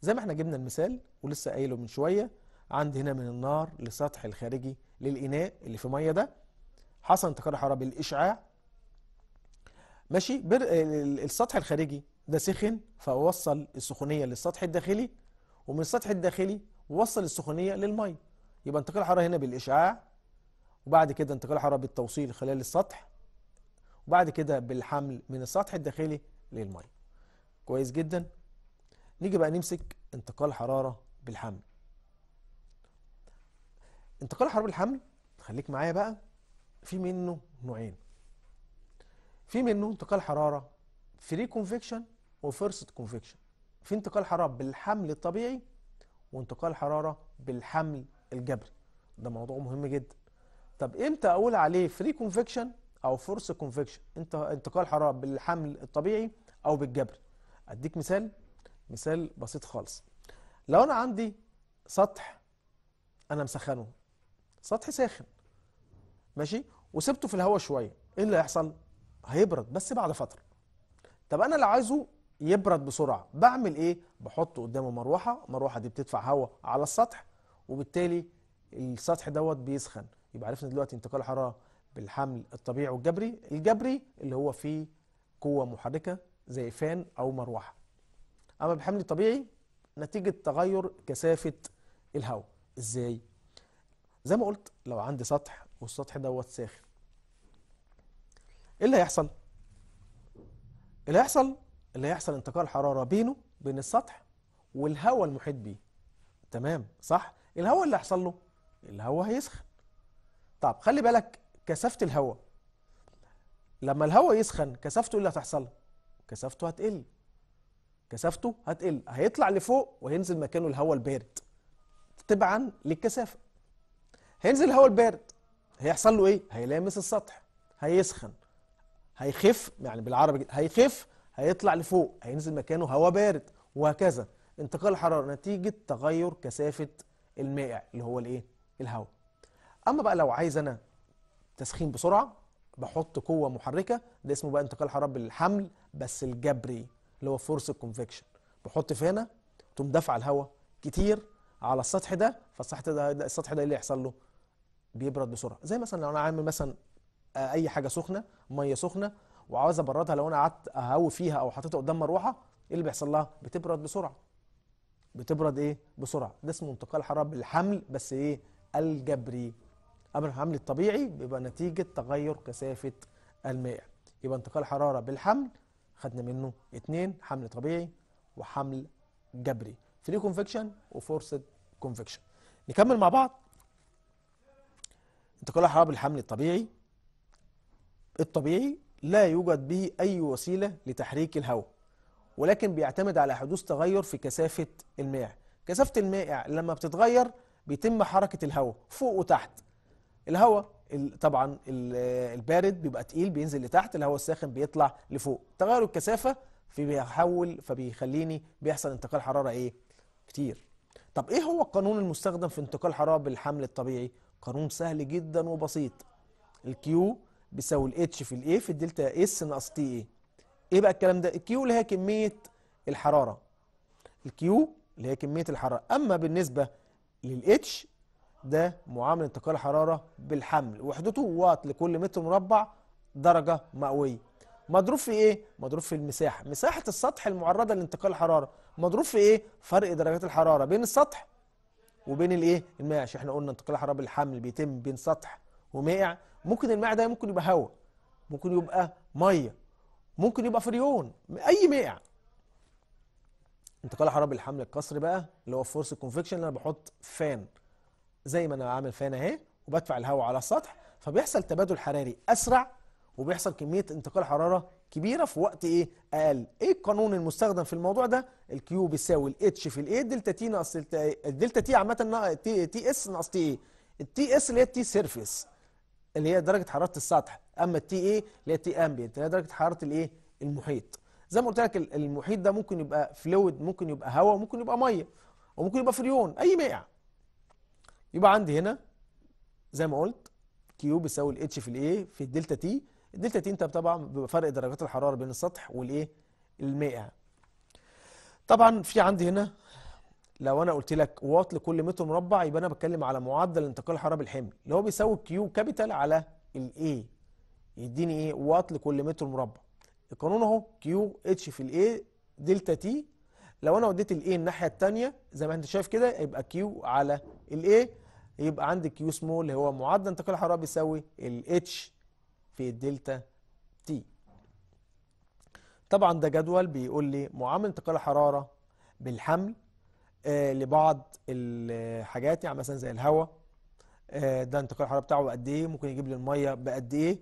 زي ما احنا جبنا المثال ولسه قايله من شوية عند هنا من النار لسطح الخارجي للإناء اللي في مية ده حصل انتقال حرارة بالإشعاع ماشي بر... السطح الخارجي ده سخن فوصل السخونية للسطح الداخلي ومن السطح الداخلي وصل السخونية للمية يبقى انتقال الحرارة هنا بالإشعاع وبعد كده انتقال الحرارة بالتوصيل خلال السطح وبعد كده بالحمل من السطح الداخلي للمية كويس جدا نيجي بقى نمسك انتقال حرارة بالحمل انتقال حرب الحمل خليك معايا بقى في منه نوعين في منه انتقال حراره فري كونفكشن وفرصه كونفكشن في انتقال حراره بالحمل الطبيعي وانتقال حراره بالحمل الجبري ده موضوع مهم جدا طب امتى اقول عليه فري كونفكشن او فورس كونفكشن انت انتقال حراره بالحمل الطبيعي او بالجبري اديك مثال مثال بسيط خالص لو انا عندي سطح انا مسخنه سطح ساخن ماشي وسبته في الهواء شويه ايه اللي هيحصل هيبرد بس بعد فتره طب انا اللي عايزه يبرد بسرعه بعمل ايه بحطه قدامه مروحه المروحه دي بتدفع هواء على السطح وبالتالي السطح دوت بيسخن يبقى عرفنا دلوقتي انتقال الحراره بالحمل الطبيعي والجبري الجبري اللي هو فيه قوه محركه زي فان او مروحه اما بالحمل الطبيعي نتيجه تغير كثافه الهواء ازاي زي ما قلت لو عندي سطح والسطح دوت ساخن ايه اللي هيحصل اللي هيحصل اللي هيحصل انتقال حراره بينه بين السطح والهواء المحيط بيه تمام صح الهواء اللي هيحصل له الهواء هيسخن طب خلي بالك كثافه الهواء لما الهواء يسخن كثافته إيه اللي هتحصل كثافته هتقل كثافته هتقل هيطلع لفوق وهينزل مكانه الهواء البارد تبعا للكثافه هينزل الهواء البارد هيحصل له ايه هيلامس السطح هيسخن هيخف يعني بالعربي هيخف هيطلع لفوق هينزل مكانه هواء بارد وهكذا انتقال الحراره نتيجه تغير كثافه المائع اللي هو الايه الهواء اما بقى لو عايز انا تسخين بسرعه بحط قوه محركه ده اسمه بقى انتقال حراره بالحمل بس الجبري اللي هو فورس الكونفكشن بحط فانه تقوم دافعه الهواء كتير على السطح ده فالسطح ده السطح ده ايه اللي يحصل له بيبرد بسرعه زي مثلا لو انا عامل مثلا آه، اي حاجه سخنه ميه سخنه وعاوز ابردها لو انا قعدت اهوي فيها او حطيتها قدام مروحه ايه اللي بيحصل لها بتبرد بسرعه بتبرد ايه بسرعه ده اسمه انتقال حراره بالحمل بس ايه الجبري اما الحمل الطبيعي بيبقى نتيجه تغير كثافه الماء يبقى انتقال حراره بالحمل خدنا منه اتنين حمل طبيعي وحمل جبري فري كونفكشن وفورسد كونفكشن نكمل مع بعض انتقال الحراره بالحمل الطبيعي الطبيعي لا يوجد به أي وسيلة لتحريك الهواء ولكن بيعتمد على حدوث تغير في كثافة المائع كثافة المائع لما بتتغير بيتم حركة الهواء فوق وتحت الهواء طبعا البارد بيبقى تقيل بينزل لتحت الهواء الساخن بيطلع لفوق تغير الكثافة فبيحول فبيخليني بيحصل انتقال حرارة ايه كتير طب ايه هو القانون المستخدم في انتقال حرارة بالحمل الطبيعي قانون سهل جدا وبسيط الكيو بيساوي الاتش في الاي في الدلتا اس ناقص تي اي ايه بقى الكلام ده الكيو اللي هي كميه الحراره الكيو اللي هي كميه الحراره اما بالنسبه للاتش ده معامل انتقال حراره بالحمل وحدته وات لكل متر مربع درجه مئويه مضروب في ايه مضروب في المساحه مساحه السطح المعرضه لانتقال الحراره مضروب في ايه فرق درجات الحراره بين السطح وبين الايه المائع احنا قلنا انتقال حراره الحمل بيتم بين سطح ومائع ممكن المائع ده ممكن يبقى هواء ممكن يبقى ميه ممكن يبقى فريون اي مائع انتقال حراره الحمل القصري بقى اللي هو فورس كونفكشن انا بحط فان زي ما انا عامل فان اهي وبدفع الهواء على السطح فبيحصل تبادل حراري اسرع وبيحصل كميه انتقال حراره كبيره في وقت ايه اقل ايه القانون المستخدم في الموضوع ده الكيو بيساوي الاتش في الايه الدلتا تي ناقص الدلتا تي عامه تي, تي اس ناقص تي ايه التي اس اللي هي التي سيرفيس اللي هي درجه حراره السطح اما التي ايه اللي هي التي امبيانت اللي هي درجه حراره الايه المحيط زي ما قلت لك المحيط ده ممكن يبقى فلويد ممكن يبقى هواء وممكن يبقى ميه وممكن يبقى فريون اي مائع يبقى عندي هنا زي ما قلت كيو بيساوي الاتش في الايه في الدلتا تي الدلتا انت طبعا بفرق درجات الحراره بين السطح والايه المائع طبعا في عندي هنا لو انا قلت لك واط لكل متر مربع يبقى انا بتكلم على معدل انتقال الحراره بالحمل اللي هو بيساوي كيو كابيتال على الاي يديني ايه واط لكل متر مربع القانون اهو كيو اتش في الاي دلتا تي لو انا وديت الاي الناحيه الثانيه زي ما انت شايف كده يبقى كيو على الاي يبقى عندي كيو سمول اللي هو معدل انتقال الحراره بيساوي الاتش في الدلتا تي طبعا ده جدول بيقول لي معامل انتقال الحرارة بالحمل آه، لبعض الحاجات يعني مثلا زي الهواء آه، ده انتقال الحرارة بتاعه قد ايه ممكن يجيب لي المية بقد ايه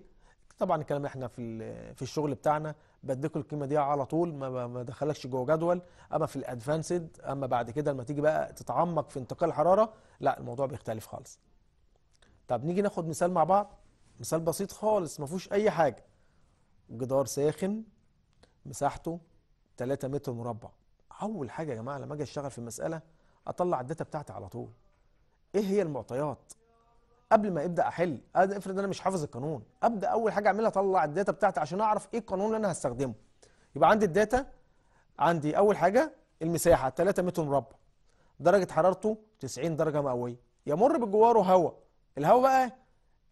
طبعا الكلام احنا في في الشغل بتاعنا بديكوا القيمه دي على طول ما بدخلكش جوه جدول اما في الادفانسد اما بعد كده لما تيجي بقى تتعمق في انتقال الحراره لا الموضوع بيختلف خالص طب نيجي ناخد مثال مع بعض مثال بسيط خالص ما فيهوش اي حاجه جدار ساخن مساحته 3 متر مربع اول حاجه يا جماعه لما اجي اشتغل في المساله اطلع الداتا بتاعتي على طول ايه هي المعطيات قبل ما ابدا احل أه، افرض انا مش حافظ القانون ابدا اول حاجه اعملها اطلع الداتا بتاعتي عشان اعرف ايه القانون اللي انا هستخدمه يبقى عندي الداتا عندي اول حاجه المساحه 3 متر مربع درجه حرارته 90 درجه مئويه يمر بجواره هواء الهواء بقى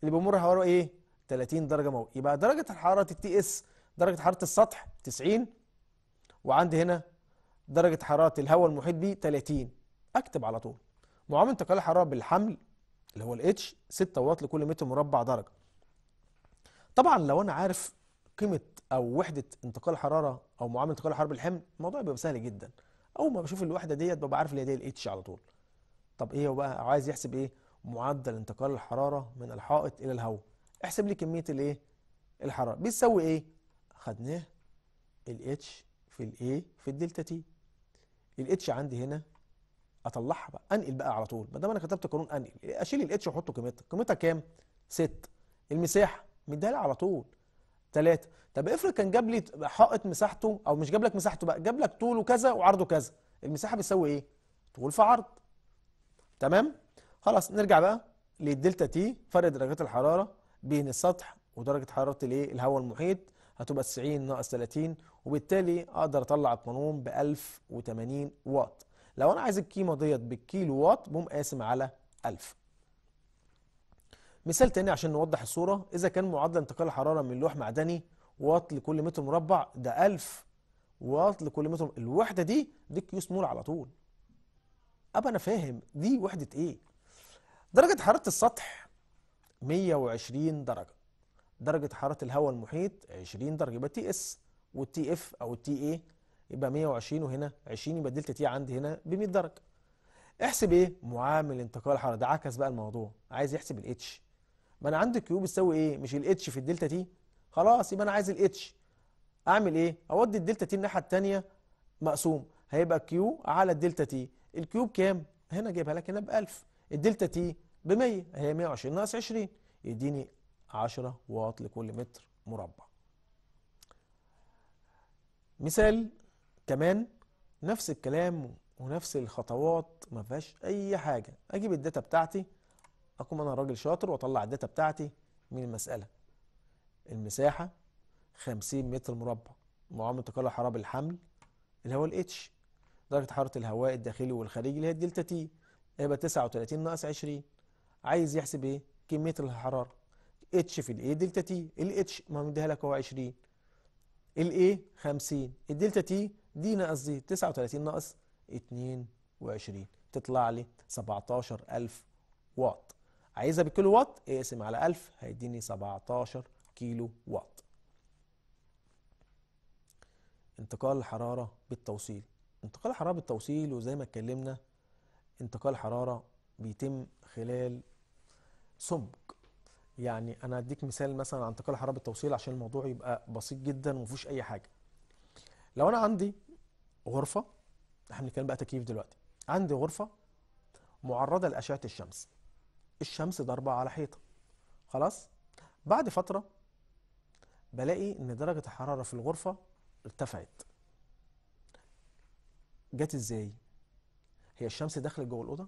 اللي بيمر حواليه ايه 30 درجه مئويه يبقى درجه حراره التي اس درجه حراره السطح 90 وعندي هنا درجه حراره الهواء المحيط بيه 30 اكتب على طول معامل انتقال الحراره بالحمل اللي هو الاتش 6 واط لكل متر مربع درجه طبعا لو انا عارف قيمه او وحده انتقال حراره او معامل انتقال حراره بالحمل الموضوع بيبقى سهل جدا اول ما بشوف الوحده ديت ببقى عارف اللي هي دي الاتش على طول طب ايه هو بقى عايز يحسب ايه معدل انتقال الحرارة من الحائط إلى الهواء احسب لي كمية الايه الحرارة بتساوي ايه خدناه الاتش في الاي في الدلتا تي الاتش عندي هنا اطلعها بقى انقل بقى على طول ما دام انا كتبت قانون انقل اشيل الاتش واحطه قيمتها قيمتها كام 6 المساحة مديها لي على طول 3 طب افرض كان جاب لي حائط مساحته او مش جاب لك مساحته بقى جاب لك طوله كذا وعرضه كذا المساحة بتساوي ايه طول في عرض تمام خلاص نرجع بقى للدلتا تي فرق درجات الحرارة بين السطح ودرجة حرارة الايه الهواء المحيط هتبقى 90 ناقص 30 وبالتالي اقدر اطلع القانون ب 1080 واط لو انا عايز القيمة ديت بالكيلو واط بقوم قاسم على 1000 مثال تاني عشان نوضح الصورة إذا كان معدل انتقال الحرارة من لوح معدني واط لكل متر مربع ده 1000 واط لكل متر الوحدة دي دي كيو سمول على طول أبقى أنا فاهم دي وحدة إيه درجة حرارة السطح 120 درجة درجة حرارة الهواء المحيط 20 درجة يبقى تي اس والتي اف او التي اي يبقى 120 وهنا 20 يبقى الدلتا تي عندي هنا ب 100 درجة احسب ايه معامل انتقال الحرارة ده عكس بقى الموضوع عايز يحسب الاتش ما انا عندي كيو بتساوي ايه مش الاتش في الدلتا تي خلاص يبقى انا عايز الاتش اعمل ايه اودي الدلتا تي الناحية التانية مقسوم هيبقى كيو على الدلتا تي الكيوب كام هنا جايبها لك هنا ب 1000 الدلتا تي ب 100 هي 120 ناقص 20 يديني 10 واط لكل متر مربع مثال كمان نفس الكلام ونفس الخطوات ما فيهاش اي حاجه اجيب الداتا بتاعتي اكون انا راجل شاطر واطلع الداتا بتاعتي من المساله المساحه 50 متر مربع معامله تقلع حراره بالحمل اللي هو الاتش درجه حراره الهواء الداخلي والخارجي اللي هي الدلتا تي يبقى 39 ناقص 20 عايز يحسب ايه كميه الحراره اتش في الاي دلتا تي الاتش ما مديها لك هو 20 الاي 50 الدلتا تي دي ناقص دي 39 ناقص 22 تطلع لي 17000 واط عايزها بالكيلو واط اقسم على 1000 هيديني 17 كيلو واط انتقال الحراره بالتوصيل انتقال الحراره بالتوصيل وزي ما اتكلمنا انتقال حرارة بيتم خلال سمك يعني انا هديك مثال مثلا عن انتقال حراره بالتوصيل عشان الموضوع يبقى بسيط جدا ومفيش اي حاجه لو انا عندي غرفه احنا بنتكلم بقى تكييف دلوقتي عندي غرفه معرضه لاشعه الشمس الشمس ضاربه على حيطه خلاص بعد فتره بلاقي ان درجه الحراره في الغرفه ارتفعت جت ازاي هي الشمس دخلت جوه الاوضه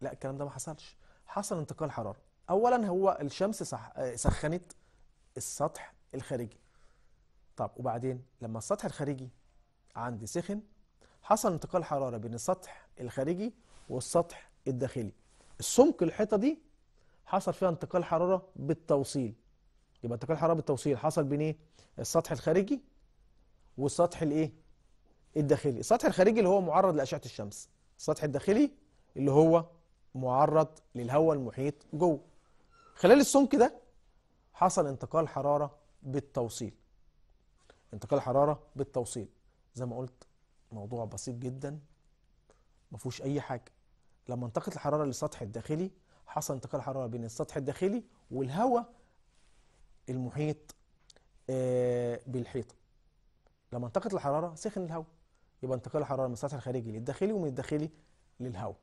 لا الكلام ده ما حصلش حصل انتقال حراره اولا هو الشمس صح سخنت السطح الخارجي طب وبعدين لما السطح الخارجي عندي سخن حصل انتقال حراره بين السطح الخارجي والسطح الداخلي السمك الحيطه دي حصل فيها انتقال حراره بالتوصيل يبقى انتقال حراره بالتوصيل حصل بين ايه السطح الخارجي والسطح الايه الداخلي السطح الخارجي اللي هو معرض لاشعه الشمس السطح الداخلي اللي هو معرض للهواء المحيط جوه خلال السمك ده حصل انتقال حرارة بالتوصيل انتقال حرارة بالتوصيل زي ما قلت موضوع بسيط جدا ما فيهوش اي حاجة لما انتقلت الحرارة للسطح الداخلي حصل انتقال حرارة بين السطح الداخلي والهواء المحيط آه، بالحيطة لما انتقلت الحرارة سخن الهواء يبقى انتقال الحراره من السطح الخارجي للداخلي ومن الداخلي للهواء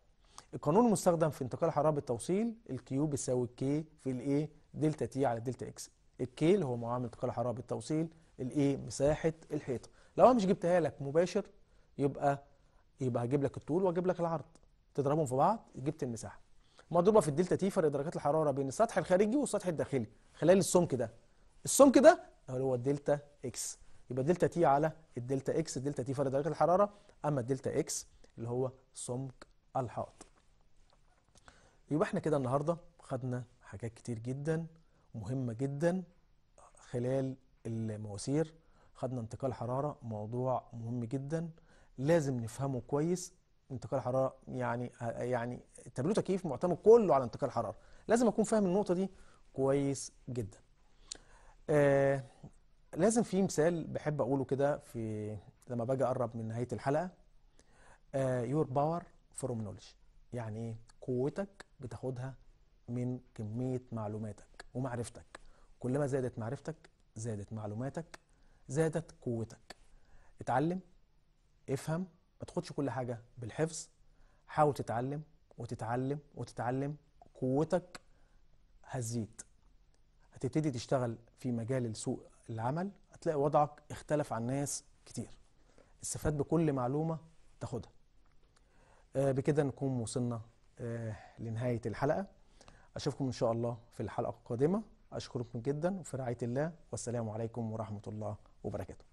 القانون المستخدم في انتقال الحراره بالتوصيل الكيو بيساوي كي في الايه دلتا تي على دلتا اكس الكي اللي هو معامل انتقال الحراره بالتوصيل الايه مساحه الحيطه لو انا مش جبتها لك مباشر يبقى يبقى هجيب لك الطول واجيب لك العرض تضربهم في بعض جبت المساحه مضروبه في الدلتا تي فرق درجات الحراره بين السطح الخارجي والسطح الداخلي خلال السمك ده السمك ده اللي هو الدلتا اكس يبقى دلتا تي على الدلتا اكس الدلتا تي فرق درجه الحراره اما الدلتا اكس اللي هو سمك الحائط يبقى احنا كده النهارده خدنا حاجات كتير جدا مهمه جدا خلال المواسير خدنا انتقال حراره موضوع مهم جدا لازم نفهمه كويس انتقال حراره يعني يعني تابلو تكييف معتمد كله على انتقال حراره لازم اكون فاهم النقطه دي كويس جدا آه لازم في مثال بحب اقوله كده في لما باجي اقرب من نهايه الحلقه يور باور فروم نولج يعني ايه قوتك بتاخدها من كميه معلوماتك ومعرفتك كلما زادت معرفتك زادت معلوماتك زادت قوتك اتعلم افهم ما تاخدش كل حاجه بالحفظ حاول تتعلم وتتعلم وتتعلم قوتك هتزيد هتبتدي تشتغل في مجال السوق العمل هتلاقي وضعك اختلف عن ناس كتير استفاد بكل معلومة تاخدها آه، بكده نكون وصلنا آه، لنهاية الحلقة أشوفكم إن شاء الله في الحلقة القادمة أشكركم جدا وفي رعاية الله والسلام عليكم ورحمة الله وبركاته